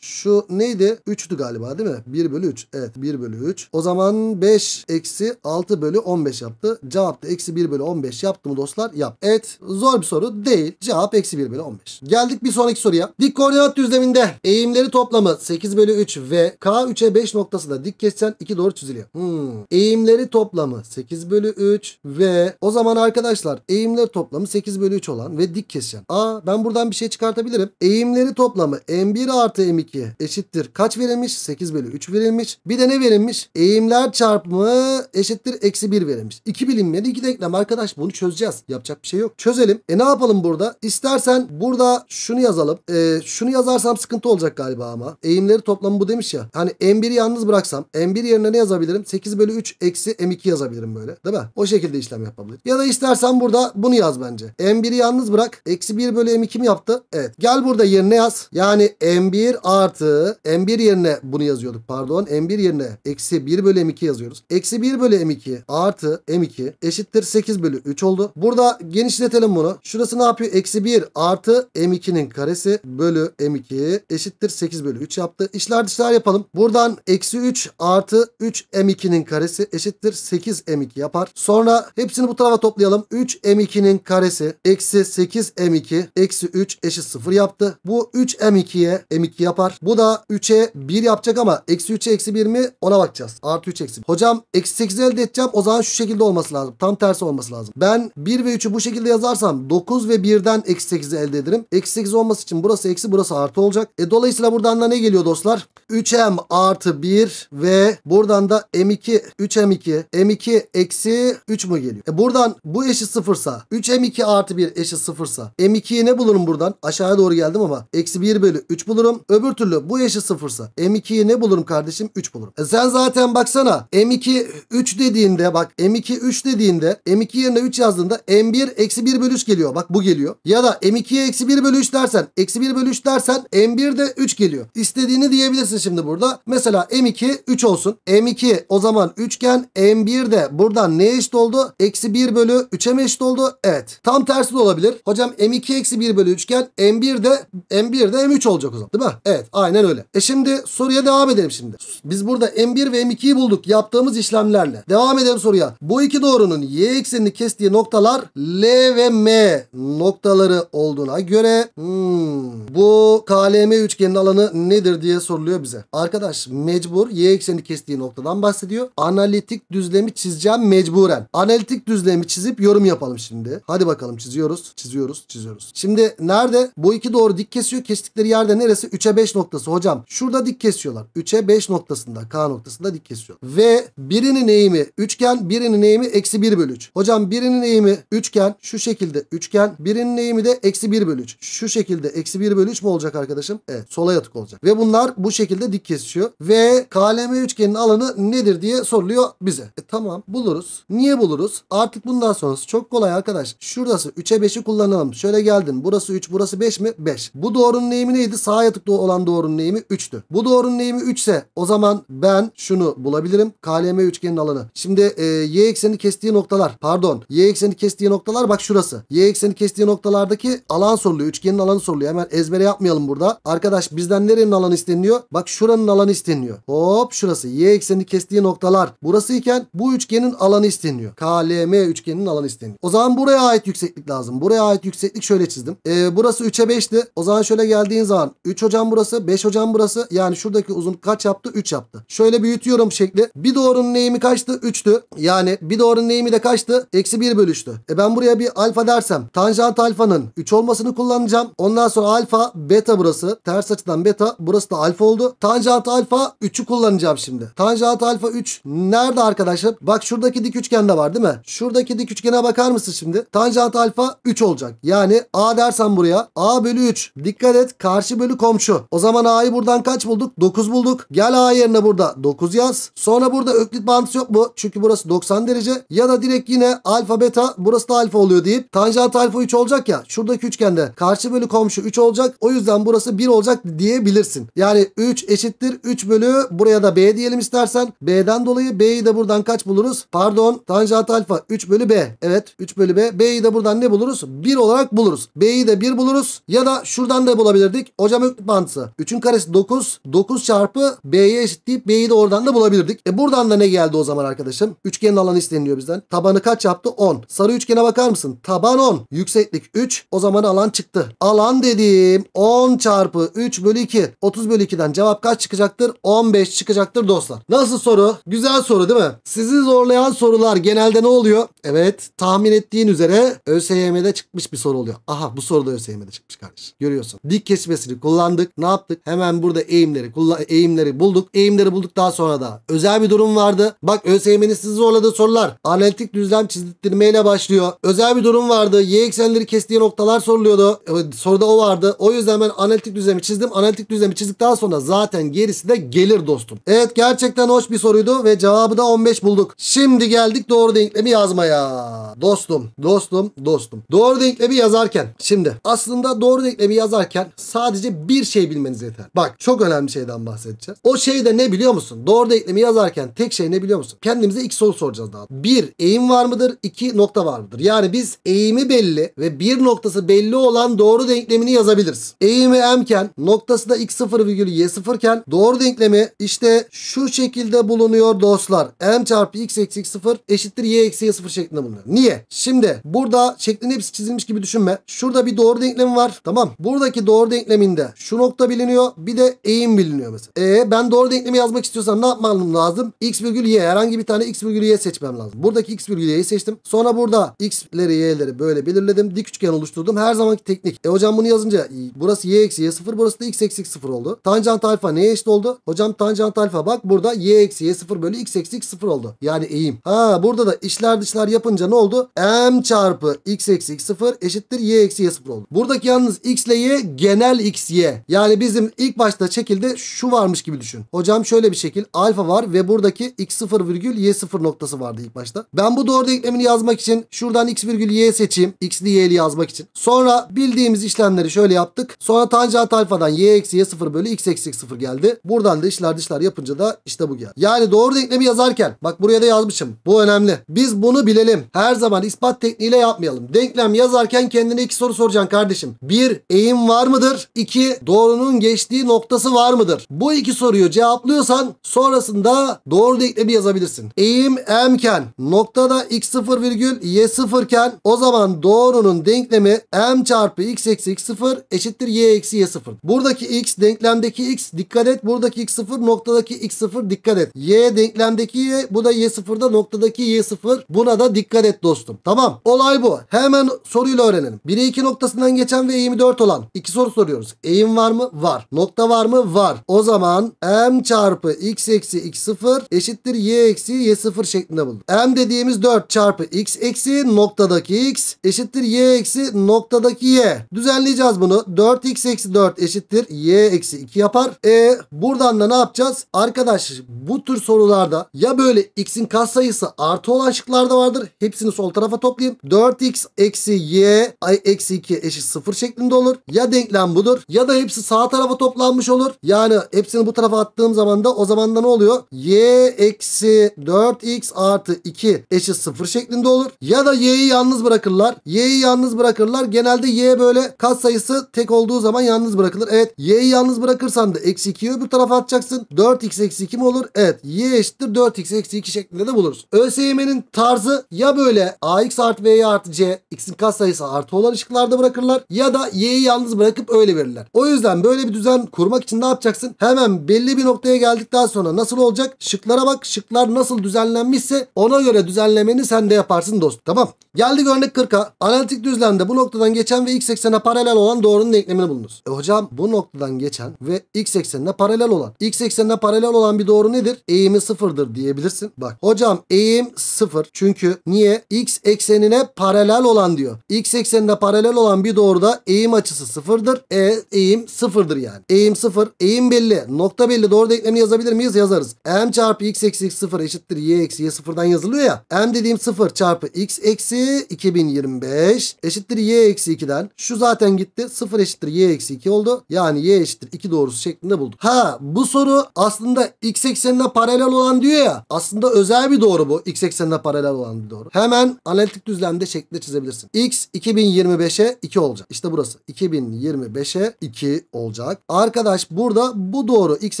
A: şu neydi? 3'tü galiba değil mi? 1 bölü 3. Evet 1 bölü 3. O zaman 5 eksi 6 bölü 15 yaptı. Cevap da eksi 1 bölü 15 yaptı mı dostlar? Yap. Evet zor bir soru değil. Cevap eksi 1 bölü 15. Geldik bir sonraki soruya. Dik koordinat düzleminde eğimleri toplamı 8 bölü 3 ve K3'e 5 noktasında dik kesen 2 doğru çiziliyor. Hmm. Eğimleri toplamı 8 bölü 3 ve o zaman arkadaşlar eğimleri toplamı 8 bölü 3 olan ve dik kesişen. Aa ben buradan bir şey çıkartabilirim. Eğimleri toplamı m1 artı m2 eşittir. Kaç verilmiş? 8 bölü 3 verilmiş. Bir de ne verilmiş? Eğimler çarpımı eşittir eksi 1 verilmiş. 2 bilinmedi 2 denklem arkadaş bunu çözeceğiz. Yapacak bir şey yok. Çözelim. E ne yapalım burada? İstersen burada şunu yazalım. E, şunu yazarsam sıkıntı olacak galiba ama. Eğimleri toplamı bu demiş ya. Hani m1'i yalnız bıraksam m1 yerine ne yazabilirim? 8 8 bölü 3 eksi M2 yazabilirim böyle. Değil mi? O şekilde işlem yapabilirim. Ya da istersen burada bunu yaz bence. M1'i yalnız bırak. Eksi 1 bölü M2 mi yaptı? Evet. Gel burada yerine yaz. Yani M1 artı M1 yerine bunu yazıyorduk pardon. M1 yerine eksi 1 bölü M2 yazıyoruz. Eksi 1 bölü M2 artı M2 eşittir 8 bölü 3 oldu. Burada genişletelim bunu. Şurası ne yapıyor? Eksi 1 artı M2'nin karesi bölü M2 eşittir 8 bölü 3 yaptı. İşler dışlar yapalım. Buradan eksi 3 artı 3 M2'nin 2'nin karesi eşittir 8 M2 yapar. Sonra hepsini bu tarafa toplayalım. 3 M2'nin karesi eksi 8 M2 eksi 3 eşit 0 yaptı. Bu 3 M2'ye M2 yapar. Bu da 3'e 1 yapacak ama eksi 3'e eksi 1 mi ona bakacağız. Artı 3 eksi 1. Hocam eksi 8 elde edeceğim. O zaman şu şekilde olması lazım. Tam tersi olması lazım. Ben 1 ve 3'ü bu şekilde yazarsam 9 ve 1'den eksi 8'i elde ederim. Eksi 8 olması için burası eksi burası artı olacak. E dolayısıyla buradan da ne geliyor dostlar? 3M artı 1 ve buradan da M2 2 3 3M2 M2 eksi 3 mu geliyor? E buradan bu eşit sıfırsa 3M2 artı 1 eşit sıfırsa M2'yi ne bulurum buradan? Aşağıya doğru geldim ama eksi 1 bölü 3 bulurum. Öbür türlü bu eşit sıfırsa M2'yi ne bulurum kardeşim? 3 bulurum. E sen zaten baksana M2 3 dediğinde bak M2 3 dediğinde M2 yerine 3 yazdığında M1 eksi 1 bölü 3 geliyor. Bak bu geliyor. Ya da M2'ye eksi 1 bölü 3 dersen eksi 1 bölü 3 dersen M1 de 3 geliyor. İstediğini diyebilirsin şimdi burada. Mesela M2 3 olsun. M2 o zaman zaman üçgen M1 de buradan ne eşit oldu? Eksi 1 bölü 3'e mi eşit oldu? Evet. Tam tersi de olabilir. Hocam M2 eksi 1 bölü üçgen M1 de M1 de M3 olacak o zaman. Değil mi? Evet. Aynen öyle. E şimdi soruya devam edelim şimdi. Biz burada M1 ve M2'yi bulduk yaptığımız işlemlerle. Devam edelim soruya. Bu iki doğrunun y eksenini kestiği noktalar L ve M noktaları olduğuna göre hmm, bu KLM üçgenin alanı nedir diye soruluyor bize. Arkadaş mecbur y eksenini kestiği noktadan bahsediyor gerekiyor? Analitik düzlemi çizeceğim mecburen. Analitik düzlemi çizip yorum yapalım şimdi. Hadi bakalım çiziyoruz, çiziyoruz, çiziyoruz. Şimdi nerede? Bu iki doğru dik kesiyor. Kestikleri yerde neresi? 3'e 5 noktası hocam. Şurada dik kesiyorlar. 3'e 5 noktasında, K noktasında dik kesiyor. Ve birinin eğimi üçgen, birinin eğimi eksi 1 bölü 3. Hocam birinin eğimi üçgen, şu şekilde üçgen, birinin eğimi de eksi 1 bölü 3. Şu şekilde eksi 1 bölü 3 mi olacak arkadaşım? Evet, sola yatık olacak. Ve bunlar bu şekilde dik kesiyor. Ve KLM üçgenin alanı nedir diye diye soruluyor bize. E, tamam buluruz. Niye buluruz? Artık bundan sonrası çok kolay arkadaş. Şurası 3'e 5'i kullanalım. Şöyle geldin. Burası 3 burası 5 mi? 5. Bu doğrunun eğimi neydi? sağ yatık olan doğrunun eğimi 3'tü. Bu doğrunun eğimi 3 ise o zaman ben şunu bulabilirim. KLM üçgenin alanı. Şimdi e, y ekseni kestiği noktalar pardon y ekseni kestiği noktalar bak şurası. Y ekseni kestiği noktalardaki alan soruluyor. Üçgenin alanı soruluyor. Hemen ezbere yapmayalım burada. Arkadaş bizden nerenin alanı isteniyor? Bak şuranın alanı isteniyor. Hop şurası. Y ekseni kestiği nokta noktalar burası iken bu üçgenin alanı isteniyor. KLM üçgeninin alanı isteniyor. O zaman buraya ait yükseklik lazım. Buraya ait yükseklik şöyle çizdim. Ee, burası 3'e 5'ti. O zaman şöyle geldiğin zaman 3 hocam burası 5 hocam burası. Yani şuradaki uzun kaç yaptı? 3 yaptı. Şöyle büyütüyorum şekli. Bir doğrunun eğimi kaçtı? 3'tü. Yani bir doğrunun eğimi de kaçtı? Eksi 1 bölüştü. E ben buraya bir alfa dersem tanjant alfanın 3 olmasını kullanacağım. Ondan sonra alfa beta burası. Ters açıdan beta. Burası da alfa oldu. Tanjant alfa 3'ü kullanacağım şimdi. Tanjant alfa 3 3. Nerede arkadaşlar? Bak şuradaki dik üçgende var değil mi? Şuradaki dik üçgene bakar mısın şimdi? Tanjant alfa 3 olacak. Yani A dersen buraya A bölü 3. Dikkat et karşı bölü komşu. O zaman A'yı buradan kaç bulduk? 9 bulduk. Gel A yerine burada 9 yaz. Sonra burada öklit bağıntısı yok mu? Çünkü burası 90 derece. Ya da direkt yine alfa beta burası da alfa oluyor deyip tanjant alfa 3 olacak ya. Şuradaki üçgende karşı bölü komşu 3 olacak. O yüzden burası 1 olacak diyebilirsin. Yani 3 eşittir 3 bölü buraya da B diyelim istersen. B'den Bundan dolayı B'yi de buradan kaç buluruz? Pardon tanjant alfa 3 bölü B. Evet 3 bölü B. B'yi de buradan ne buluruz? 1 olarak buluruz. B'yi de 1 buluruz. Ya da şuradan da bulabilirdik. Hocam öklüt mantısı. 3'ün karesi 9. 9 çarpı B'ye eşitleyip B'yi de oradan da bulabilirdik. E buradan da ne geldi o zaman arkadaşım? Üçgenin alanı isteniliyor bizden. Tabanı kaç yaptı? 10. Sarı üçgene bakar mısın? Taban 10. Yükseklik 3. O zaman alan çıktı. Alan dediğim 10 çarpı 3 bölü 2. 30 bölü 2'den cevap kaç çıkacaktır? 15 çıkacaktır dostlar. Nasıl soru? Güzel soru değil mi? Sizi zorlayan sorular genelde ne oluyor? Evet tahmin ettiğin üzere ÖSYM'de çıkmış bir soru oluyor. Aha bu soru da ÖSYM'de çıkmış kardeşim. Görüyorsun. Dik kesmesini kullandık. Ne yaptık? Hemen burada eğimleri, eğimleri bulduk. Eğimleri bulduk daha sonra da. Özel bir durum vardı. Bak ÖSYM'nin sizi zorladığı sorular analitik düzlem çizdirmeyle başlıyor. Özel bir durum vardı. Y eksenleri kestiği noktalar soruluyordu. E, soruda o vardı. O yüzden ben analitik düzlemi çizdim. Analitik düzlemi çizdikten sonra zaten gerisi de gelir dostum. Evet gerçekten hoş bir soruydu soruyordu ve cevabı da 15 bulduk. Şimdi geldik doğru denklemi yazmaya. Dostum, dostum, dostum. Doğru denklemi yazarken şimdi aslında doğru denklemi yazarken sadece bir şey bilmeniz yeter. Bak çok önemli şeyden bahsedeceğiz. O şey de ne biliyor musun? Doğru denklemi yazarken tek şey ne biliyor musun? Kendimize iki soru soracağız daha. Bir, eğim var mıdır? İki, nokta var mıdır? Yani biz eğimi belli ve bir noktası belli olan doğru denklemini yazabiliriz. Eğimi m'ken noktası da x0,y0 iken doğru denklemi işte şu şekilde bulunuyor oluyor dostlar? M çarpı x eksi 0 eşittir y eksi y 0 şeklinde bulunuyor. Niye? Şimdi burada şeklin hepsi çizilmiş gibi düşünme. Şurada bir doğru denklemi var. Tamam. Buradaki doğru denkleminde şu nokta biliniyor. Bir de eğim biliniyor mesela. E ben doğru denklemi yazmak istiyorsam ne yapmam lazım? X virgül y. Herhangi bir tane x virgül y seçmem lazım. Buradaki x virgül y'yi seçtim. Sonra burada x'leri y'leri böyle belirledim. Dik üçgen oluşturdum. Her zamanki teknik. E hocam bunu yazınca burası y eksi y 0 burası da x eksi 0 oldu. Tanjant alfa neye eşit oldu? Hocam tanjant alfa bak burada y eksi y 0 0 bölü x eksi x 0 oldu. Yani eğim. Ha burada da işler dışlar yapınca ne oldu? M çarpı x eksi x 0 eşittir y eksi y 0 oldu. Buradaki yalnız x ile y genel x y. Yani bizim ilk başta şekilde şu varmış gibi düşün. Hocam şöyle bir şekil alfa var ve buradaki x 0 virgül y 0 noktası vardı ilk başta. Ben bu doğru denklemini yazmak için şuradan x virgül y seçeyim. x'li y'li yazmak için. Sonra bildiğimiz işlemleri şöyle yaptık. Sonra tanjant alfadan y eksi y 0 bölü x eksi x 0 geldi. Buradan da işler dışlar yapınca da işte bu geldi. Yani doğru doğru denklemi yazarken bak buraya da yazmışım. Bu önemli. Biz bunu bilelim. Her zaman ispat tekniğiyle yapmayalım. Denklem yazarken kendine iki soru soracaksın kardeşim. Bir eğim var mıdır? İki doğrunun geçtiği noktası var mıdır? Bu iki soruyu cevaplıyorsan sonrasında doğru denklemi yazabilirsin. Eğim m iken noktada x0 virgül y0 iken o zaman doğrunun denklemi m çarpı x eksi x0 eşittir y eksi y0. Buradaki x denklemdeki x dikkat et. Buradaki x0 noktadaki x0 dikkat et. Y denklemdeki y bu da y0'da noktadaki y0 buna da dikkat et dostum. Tamam olay bu. Hemen soruyla öğrenelim. 1'e 2 noktasından geçen ve eğimi 4 olan iki soru soruyoruz. Eğim var mı? Var. Nokta var mı? Var. O zaman m çarpı x eksi x0 eşittir y eksi y0 şeklinde bulduk. m dediğimiz 4 çarpı x eksi noktadaki x eşittir y eksi noktadaki y. Düzenleyeceğiz bunu. 4x eksi 4 eşittir y eksi 2 yapar. E buradan da ne yapacağız? Arkadaş bu tür soru sorularda ya böyle x'in katsayısı artı olan şıklarda vardır. Hepsini sol tarafa toplayayım. 4x eksi y ay eksi 2 eşit 0 şeklinde olur. Ya denklem budur ya da hepsi sağ tarafa toplanmış olur. Yani hepsini bu tarafa attığım zaman da o zaman da ne oluyor? y eksi 4x artı 2 eşit 0 şeklinde olur. Ya da y'yi yalnız bırakırlar. Y'yi yalnız bırakırlar. Genelde y böyle katsayısı tek olduğu zaman yalnız bırakılır. Evet y'yi yalnız bırakırsan da eksi 2'yi öbür tarafa atacaksın. 4x eksi 2 mi olur? Evet y eşittir 4x eksi 2 şeklinde de buluruz. ÖSYM'nin tarzı ya böyle ax artı vy artı c x'in katsayısı artı olan ışıklarda bırakırlar ya da y'yi yalnız bırakıp öyle verirler. O yüzden böyle bir düzen kurmak için ne yapacaksın? Hemen belli bir noktaya geldikten sonra nasıl olacak? Şıklara bak. Şıklar nasıl düzenlenmişse ona göre düzenlemeni sen de yaparsın dostum. Tamam. Geldik örnek 40'a. Analitik düzlemde bu noktadan geçen ve x eksenine paralel olan doğrunun denklemini bulunuz. E hocam bu noktadan geçen ve x eksenine paralel olan. x eksenine paralel olan bir doğru nedir? Eğim eğimi sıfırdır diyebilirsin. Bak hocam eğim sıfır. Çünkü niye? X eksenine paralel olan diyor. X eksenine paralel olan bir doğruda eğim açısı sıfırdır. E eğim sıfırdır yani. Eğim sıfır. Eğim belli. Nokta belli. Doğru denklemini yazabilir miyiz? Yazarız. M çarpı x eksi sıfır eşittir y eksi y sıfırdan yazılıyor ya. M dediğim sıfır çarpı x eksi 2025 eşittir y eksi 2'den. Şu zaten gitti. Sıfır eşittir y eksi 2 oldu. Yani y eşittir 2 doğrusu şeklinde bulduk. Ha bu soru aslında x eksenine paralel paralel olan diyor ya. Aslında özel bir doğru bu. X eksenine paralel olan bir doğru. Hemen analitik düzlemde şeklinde çizebilirsin. X 2025'e 2 olacak. İşte burası. 2025'e 2 olacak. Arkadaş burada bu doğru. X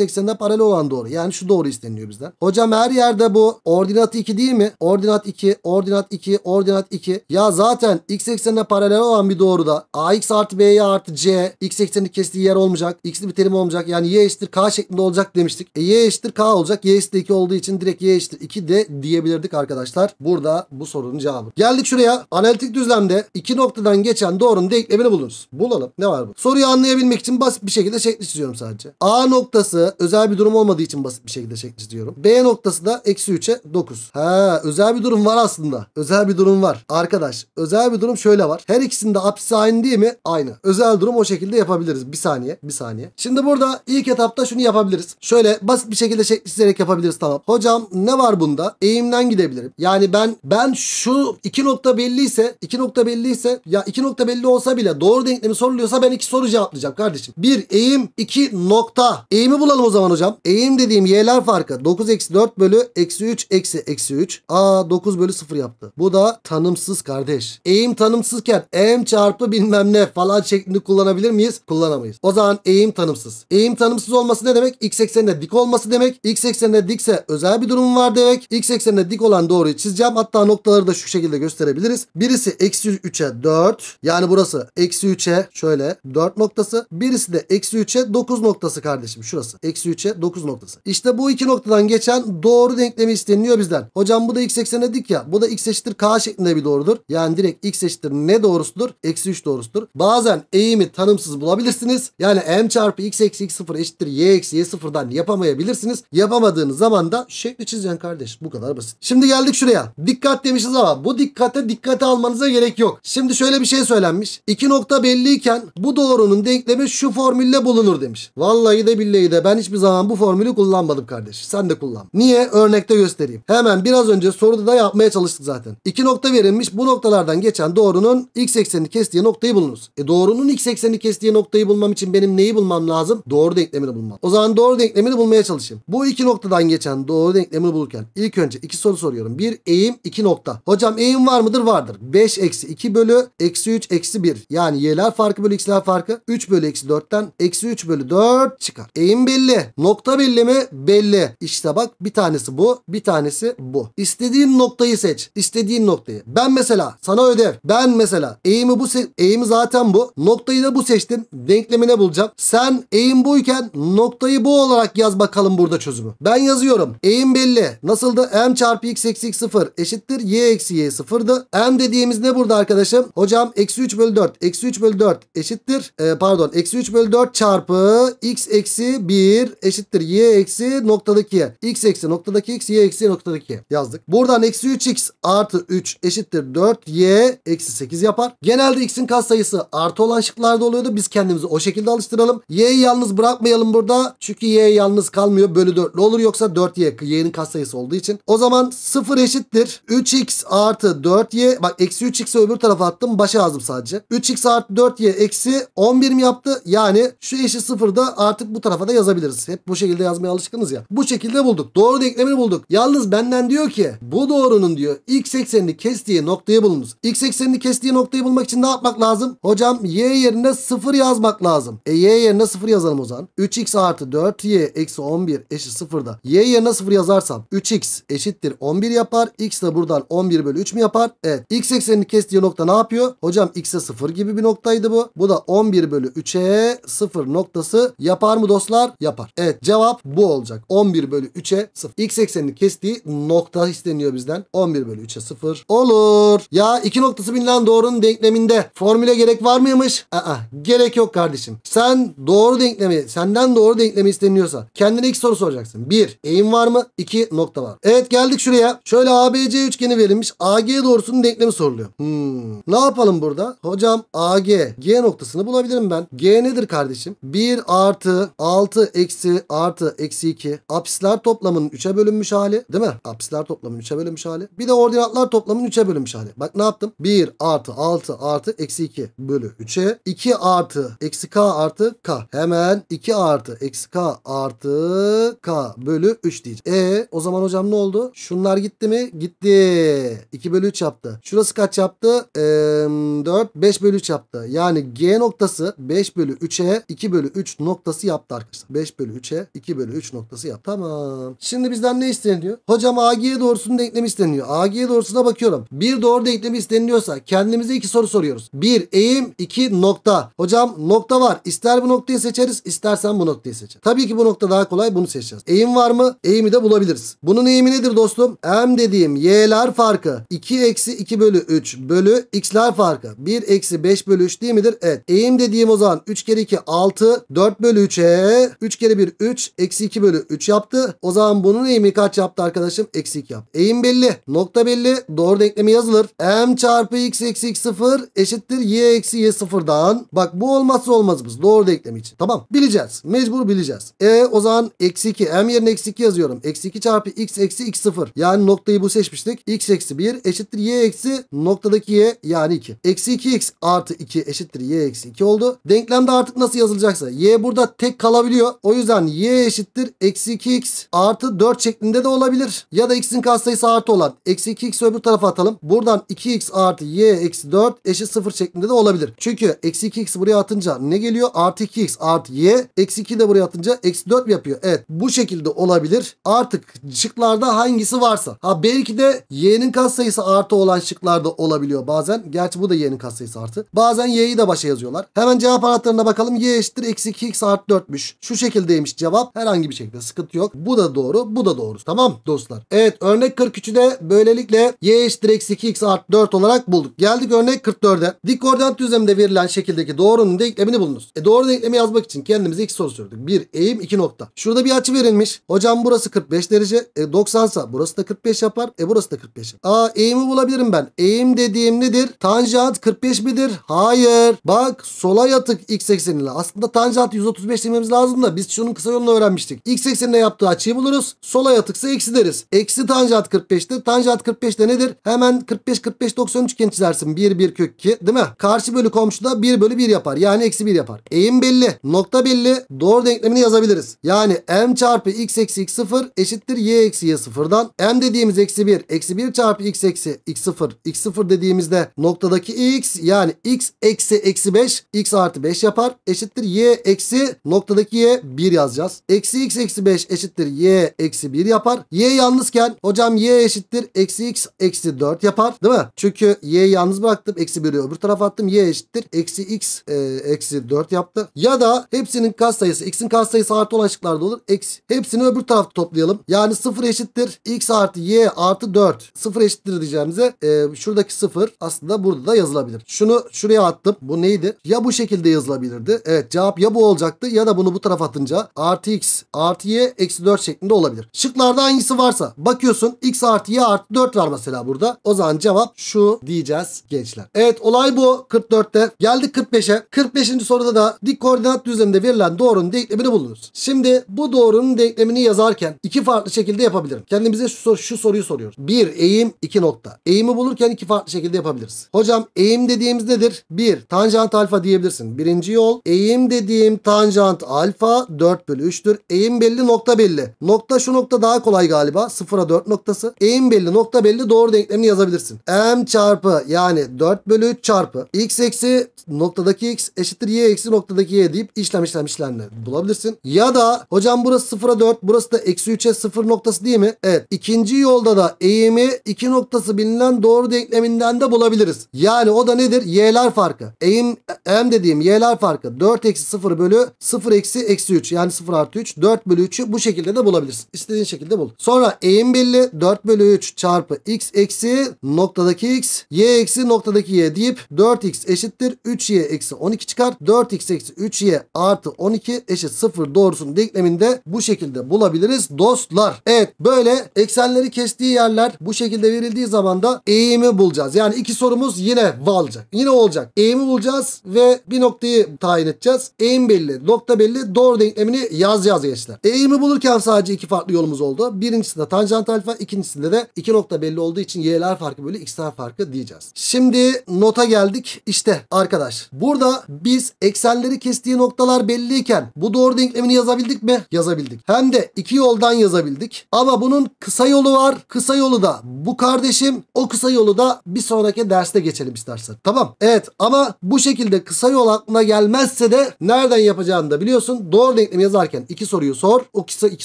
A: eksenine paralel olan doğru. Yani şu doğru isteniyor bizden. Hocam her yerde bu ordinat 2 değil mi? Ordinat 2, ordinat 2, ordinat 2. Ya zaten x eksenine paralel olan bir doğruda ax artı b'ye artı c x eksenini kestiği yer olmayacak. x'li bir terim olmayacak. Yani y eşittir k şeklinde olacak demiştik. E, y eşittir k olacak. Y eşittir eksi 2 olduğu için direkt y eşittir 2 de diyebilirdik arkadaşlar. Burada bu sorunun cevabı. Geldik şuraya. Analitik düzlemde iki noktadan geçen doğrunun denklemini buluruz. Bulalım. Ne var bu? Soruyu anlayabilmek için basit bir şekilde şekli çiziyorum sadece. A noktası özel bir durum olmadığı için basit bir şekilde şekli çiziyorum. B noktası da eksi 3'e 9. Ha özel bir durum var aslında. Özel bir durum var. Arkadaş özel bir durum şöyle var. Her ikisinde apsisi aynı değil mi? Aynı. Özel durum o şekilde yapabiliriz. Bir saniye. Bir saniye. Şimdi burada ilk etapta şunu yapabiliriz. Şöyle basit bir şekilde şekli çizerek yapabiliriz yapabiliriz tamam. Hocam ne var bunda? Eğimden gidebilirim. Yani ben ben şu iki nokta belliyse iki nokta belliyse ya iki nokta belli olsa bile doğru denklemi soruluyorsa ben iki soru cevaplayacağım kardeşim. Bir eğim iki nokta. Eğimi bulalım o zaman hocam. Eğim dediğim y'ler farkı 9 eksi 4 bölü eksi 3 eksi eksi 3. Aa 9 bölü 0 yaptı. Bu da tanımsız kardeş. Eğim tanımsızken eğim çarpı bilmem ne falan şeklinde kullanabilir miyiz? Kullanamayız. O zaman eğim tanımsız. Eğim tanımsız olması ne demek? X eksenine dik olması demek. X eksenine dik dikse özel bir durum var demek. X eksenine dik olan doğruyu çizeceğim. Hatta noktaları da şu şekilde gösterebiliriz. Birisi eksi 3'e 4. Yani burası eksi 3'e şöyle 4 noktası. Birisi de eksi 3'e 9 noktası kardeşim. Şurası. Eksi 3'e 9 noktası. İşte bu iki noktadan geçen doğru denklemi isteniyor bizden. Hocam bu da x eksene dik ya. Bu da x eşittir k şeklinde bir doğrudur. Yani direkt x eşittir ne doğrusudur? Eksi 3 doğrusudur. Bazen eğimi tanımsız bulabilirsiniz. Yani m çarpı x eksi x0 eşittir y eksi y0'dan yapamayabilirsiniz. Yapamadığınız zamanda şekli çizeceksin kardeş. Bu kadar basit. Şimdi geldik şuraya. Dikkat demişiz ama bu dikkate dikkate almanıza gerek yok. Şimdi şöyle bir şey söylenmiş. İki nokta belliyken bu doğrunun denklemi şu formülle bulunur demiş. Vallahi de billahi de ben hiçbir zaman bu formülü kullanmadım kardeş. Sen de kullan. Niye? Örnekte göstereyim. Hemen biraz önce soruda da yapmaya çalıştık zaten. İki nokta verilmiş. Bu noktalardan geçen doğrunun x eksenini kestiği noktayı bulunuz. E doğrunun x eksenini kestiği noktayı bulmam için benim neyi bulmam lazım? Doğru denklemini bulmam. O zaman doğru denklemini bulmaya çalışayım. Bu iki noktadan geçen doğru denklemini bulurken ilk önce iki soru soruyorum. Bir eğim iki nokta. Hocam eğim var mıdır? Vardır. 5 eksi 2 bölü eksi 3 eksi 1. Yani y'ler farkı bölü x'ler farkı 3 bölü eksi 4'ten eksi 3 bölü 4 çıkar. Eğim belli. Nokta belli mi? Belli. İşte bak bir tanesi bu bir tanesi bu. İstediğin noktayı seç. İstediğin noktayı. Ben mesela sana ödev. Ben mesela eğimi bu eğimi zaten bu. Noktayı da bu seçtim. Denklemine bulacağım. Sen eğim buyken noktayı bu olarak yaz bakalım burada çözümü. Ben yazıyorum yazıyorum. Eğim belli. Nasıldı? M çarpı x eksik 0 eşittir. Y eksi y 0'dı. M dediğimiz ne burada arkadaşım? Hocam eksi 3 bölü 4. Eksi 3 bölü 4 eşittir. E, pardon. Eksi 3 bölü 4 çarpı x eksi 1 eşittir. Y eksi noktadaki y. X eksi noktadaki x. Y eksi noktadaki y. Yazdık. Buradan eksi 3x artı 3 eşittir 4y eksi 8 yapar. Genelde x'in katsayısı artı olan şıklarda oluyordu. Biz kendimizi o şekilde alıştıralım. Y'yi yalnız bırakmayalım burada. Çünkü y yalnız kalmıyor. Bölü 4 olur yoksa 4y y'nin katsayısı olduğu için. O zaman 0 eşittir 3x artı 4y bak eksi 3x'i öbür tarafa attım başa yazdım sadece. 3x artı 4y eksi 11 mi yaptı? Yani şu eşi 0'da artık bu tarafa da yazabiliriz. Hep bu şekilde yazmaya alışkınız ya. Bu şekilde bulduk. Doğru denklemini bulduk. Yalnız benden diyor ki bu doğrunun diyor x eksenini kestiği noktayı bulunuz. x eksenini kestiği noktayı bulmak için ne yapmak lazım? Hocam y yerine 0 yazmak lazım. E y yerine 0 yazalım o zaman. 3x artı 4y eksi 11 eşi 0'da. Y yerine 0 yazarsam 3x eşittir 11 yapar. X de buradan 11 bölü 3 mü yapar? Evet. X eksenini kestiği nokta ne yapıyor? Hocam x'e 0 gibi bir noktaydı bu. Bu da 11 bölü 3'e 0 noktası yapar mı dostlar? Yapar. Evet cevap bu olacak. 11 bölü 3'e 0. X eksenini kestiği nokta isteniyor bizden. 11 bölü 3'e 0 olur. Ya iki noktası bilinen doğrunun denkleminde formüle gerek var mıymış? Aa, gerek yok kardeşim. Sen doğru denklemi, senden doğru denklemi isteniyorsa kendine iki soru soracaksın. 1. Eğim var mı? 2 nokta var. Evet geldik şuraya. Şöyle ABC üçgeni verilmiş. AG doğrusunun denklemi soruluyor. Hmm. Ne yapalım burada? Hocam AG. G noktasını bulabilirim ben. G nedir kardeşim? 1 artı 6 eksi artı eksi 2. Apsisler toplamının 3'e bölünmüş hali. Değil mi? Apsisler toplamının 3'e bölünmüş hali. Bir de ordinatlar toplamının 3'e bölünmüş hali. Bak ne yaptım? 1 artı 6 artı eksi 2 bölü 3'e. 2 artı eksi k artı k. Hemen 2 artı eksi k artı k bölü 3 diyeceğim. E o zaman hocam ne oldu? Şunlar gitti mi? Gitti. 2 bölü 3 yaptı. Şurası kaç yaptı? E, 4 5 bölü 3 yaptı. Yani G noktası 5 bölü 3'e 2 bölü 3 noktası yaptı arkadaşlar. 5 bölü 3'e 2 bölü 3 noktası yaptı. Tamam. Şimdi bizden ne isteniyor? Hocam AG doğrusunun denklemi isteniyor. AG doğrusuna bakıyorum. Bir doğru denklemi isteniyorsa kendimize iki soru soruyoruz. Bir eğim iki nokta. Hocam nokta var. İster bu noktayı seçeriz istersen bu noktayı seçeriz. Tabii ki bu nokta daha kolay bunu seçeceğiz. Eğim var mı? mı? Eğimi de bulabiliriz. Bunun eğimi nedir dostum? M dediğim y'ler farkı 2 eksi 2 bölü 3 bölü x'ler farkı 1 eksi 5 bölü 3 değil midir? Evet. Eğim dediğim o zaman 3 kere 2 6 4 bölü 3'e 3 kere 1 3 eksi 2 bölü 3 yaptı. O zaman bunun eğimi kaç yaptı arkadaşım? Eksi 2 yaptı. Eğim belli. Nokta belli. Doğru denklemi yazılır. M çarpı x eksi x 0 eşittir y eksi y 0'dan. Bak bu olmazsa olmazımız. Doğru denklemi için. Tamam. Bileceğiz. Mecbur bileceğiz. E o zaman eksi 2 M yerine eksi 2 yazıyorum. Eksi 2 çarpı x eksi x 0. Yani noktayı bu seçmiştik. x eksi 1 eşittir y eksi noktadaki y yani 2. Eksi 2x artı 2 eşittir y eksi 2 oldu. Denklemde artık nasıl yazılacaksa y burada tek kalabiliyor. O yüzden y eşittir eksi 2x artı 4 şeklinde de olabilir. Ya da x'in katsayısı artı olan eksi 2x öbür tarafa atalım. Buradan 2x artı y eksi 4 eşit 0 şeklinde de olabilir. Çünkü eksi 2x buraya atınca ne geliyor? Artı 2x artı y eksi 2 de buraya atınca eksi 4 yapıyor. Evet bu şekilde olabilir olabilir. Artık şıklarda hangisi varsa. Ha belki de y'nin katsayısı artı olan şıklarda olabiliyor bazen. Gerçi bu da y'nin katsayısı artı. Bazen y'yi de başa yazıyorlar. Hemen cevap anahtarına bakalım. y eşittir eksi 2x artı 4'müş. Şu şekildeymiş cevap. Herhangi bir şekilde sıkıntı yok. Bu da doğru. Bu da doğru. Tamam dostlar. Evet örnek 43'ü de böylelikle y eşittir eksi 2x artı 4 olarak bulduk. Geldik örnek 44'e. Dik koordinat düzleminde verilen şekildeki doğrunun denklemini bulunuz. E doğru denklemi yazmak için kendimize x soru sürdük. Bir eğim iki nokta. Şurada bir açı verilmiş. Hocam Hocam burası 45 derece. E 90 sa burası da 45 yapar. E burası da 45 yapar. Aa eğimi bulabilirim ben. Eğim dediğim nedir? Tanjant 45 midir? Hayır. Bak sola yatık x ekseniyle. Aslında tanjant 135 dememiz lazım da biz şunun kısa yolunu öğrenmiştik. X eksenine yaptığı açıyı buluruz. Sola yatıksa eksi deriz. Eksi tanjant 45'tir. Tanjant 45 de nedir? Hemen 45 45 90 üçgen çizersin. 1 1 kök 2 değil mi? Karşı bölü komşu da 1 bölü 1 yapar. Yani eksi 1 yapar. Eğim belli. Nokta belli. Doğru denklemini yazabiliriz. Yani m çarpı x eksi x 0 eşittir y eksi y 0'dan. M dediğimiz eksi 1 eksi 1 çarpı x eksi x 0 x 0 dediğimizde noktadaki x yani x eksi eksi 5 x artı 5 yapar. Eşittir y eksi noktadaki y 1 yazacağız. Eksi x eksi 5 eşittir y eksi 1 yapar. Y yalnızken hocam y eşittir eksi x eksi 4 yapar değil mi? Çünkü y yalnız bıraktım eksi 1'i öbür tarafa attım. y eşittir eksi x e, eksi 4 yaptı. Ya da hepsinin katsayısı x'in katsayısı artı olan şıklarda olur. Eksi, hepsini öbür öbür tarafı toplayalım. Yani 0 eşittir x artı y artı 4. 0 eşittir diyeceğimize e, şuradaki 0 aslında burada da yazılabilir. Şunu şuraya attım. Bu neydi? Ya bu şekilde yazılabilirdi. Evet cevap ya bu olacaktı ya da bunu bu tarafa atınca artı x artı y eksi 4 şeklinde olabilir. Şıklarda hangisi varsa bakıyorsun x artı y artı 4 var mesela burada. O zaman cevap şu diyeceğiz gençler. Evet olay bu 44'te. Geldik 45'e. 45. soruda da dik koordinat düzleminde verilen doğrunun denklemini bulunuz. Şimdi bu doğrunun denklemini yaz yazarken iki farklı şekilde yapabilirim. Kendimize şu, sor şu soruyu soruyoruz. Bir eğim, iki nokta. Eğimi bulurken iki farklı şekilde yapabiliriz. Hocam eğim dediğimiz nedir? Bir, tanjant alfa diyebilirsin. Birinci yol. Eğim dediğim tanjant alfa 4 bölü 3'tür. Eğim belli, nokta belli. Nokta şu nokta daha kolay galiba. sıfır'a 4 noktası. Eğim belli, nokta belli. Doğru denklemini yazabilirsin. M çarpı yani 4 bölü 3 çarpı x eksi noktadaki x eşittir y eksi noktadaki y deyip işlem işlem işlemle bulabilirsin. Ya da hocam burası sıfır'a 4, burası Burası da eksi 3'e 0 noktası değil mi? Evet. İkinci yolda da eğimi 2 noktası bilinen doğru denkleminden de bulabiliriz. Yani o da nedir? Y'ler farkı. Eğim M dediğim y'ler farkı 4 eksi 0 bölü 0 eksi eksi 3 yani 0 artı 3 4 bölü 3'ü bu şekilde de bulabilirsin. İstediğin şekilde bul. Sonra eğim belli 4 bölü 3 çarpı x eksi noktadaki x y eksi noktadaki y deyip 4x eşittir 3y eksi 12 çıkar. 4x eksi 3y artı 12 eşit 0 doğrusunun denkleminde bu şekilde bulabilirsin bulabiliriz dostlar. Evet böyle eksenleri kestiği yerler bu şekilde verildiği zaman da eğimi bulacağız. Yani iki sorumuz yine valacak. Yine olacak. Eğimi bulacağız ve bir noktayı tayin edeceğiz. Eğim belli, nokta belli. Doğru denklemini yaz yaz gençler. Eğimi bulurken sadece iki farklı yolumuz oldu. Birincisinde tanjant alfa, ikincisinde de iki nokta belli olduğu için y'ler farkı bölü x'ler farkı diyeceğiz. Şimdi nota geldik. İşte arkadaş burada biz eksenleri kestiği noktalar belliyken bu doğru denklemini yazabildik mi? Yazabildik. Hem de iki yoldan yazabildik. Ama bunun kısa yolu var. Kısa yolu da bu kardeşim. O kısa yolu da bir sonraki derste geçelim istersen. Tamam. Evet ama bu şekilde kısa yol aklına gelmezse de nereden yapacağını da biliyorsun. Doğru denklem yazarken iki soruyu sor. O kısa iki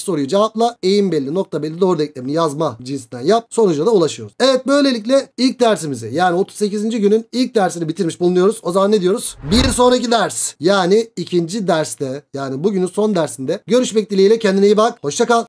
A: soruyu cevapla. Eğim belli, nokta belli, doğru denklemini yazma cinsinden yap. Sonuca da ulaşıyoruz. Evet böylelikle ilk dersimizi yani 38. günün ilk dersini bitirmiş bulunuyoruz. O zaman ne diyoruz? Bir sonraki ders yani ikinci derste yani bugünün son dersinde görüşmek dileğiyle kendine iyi bak. Hoşçakal.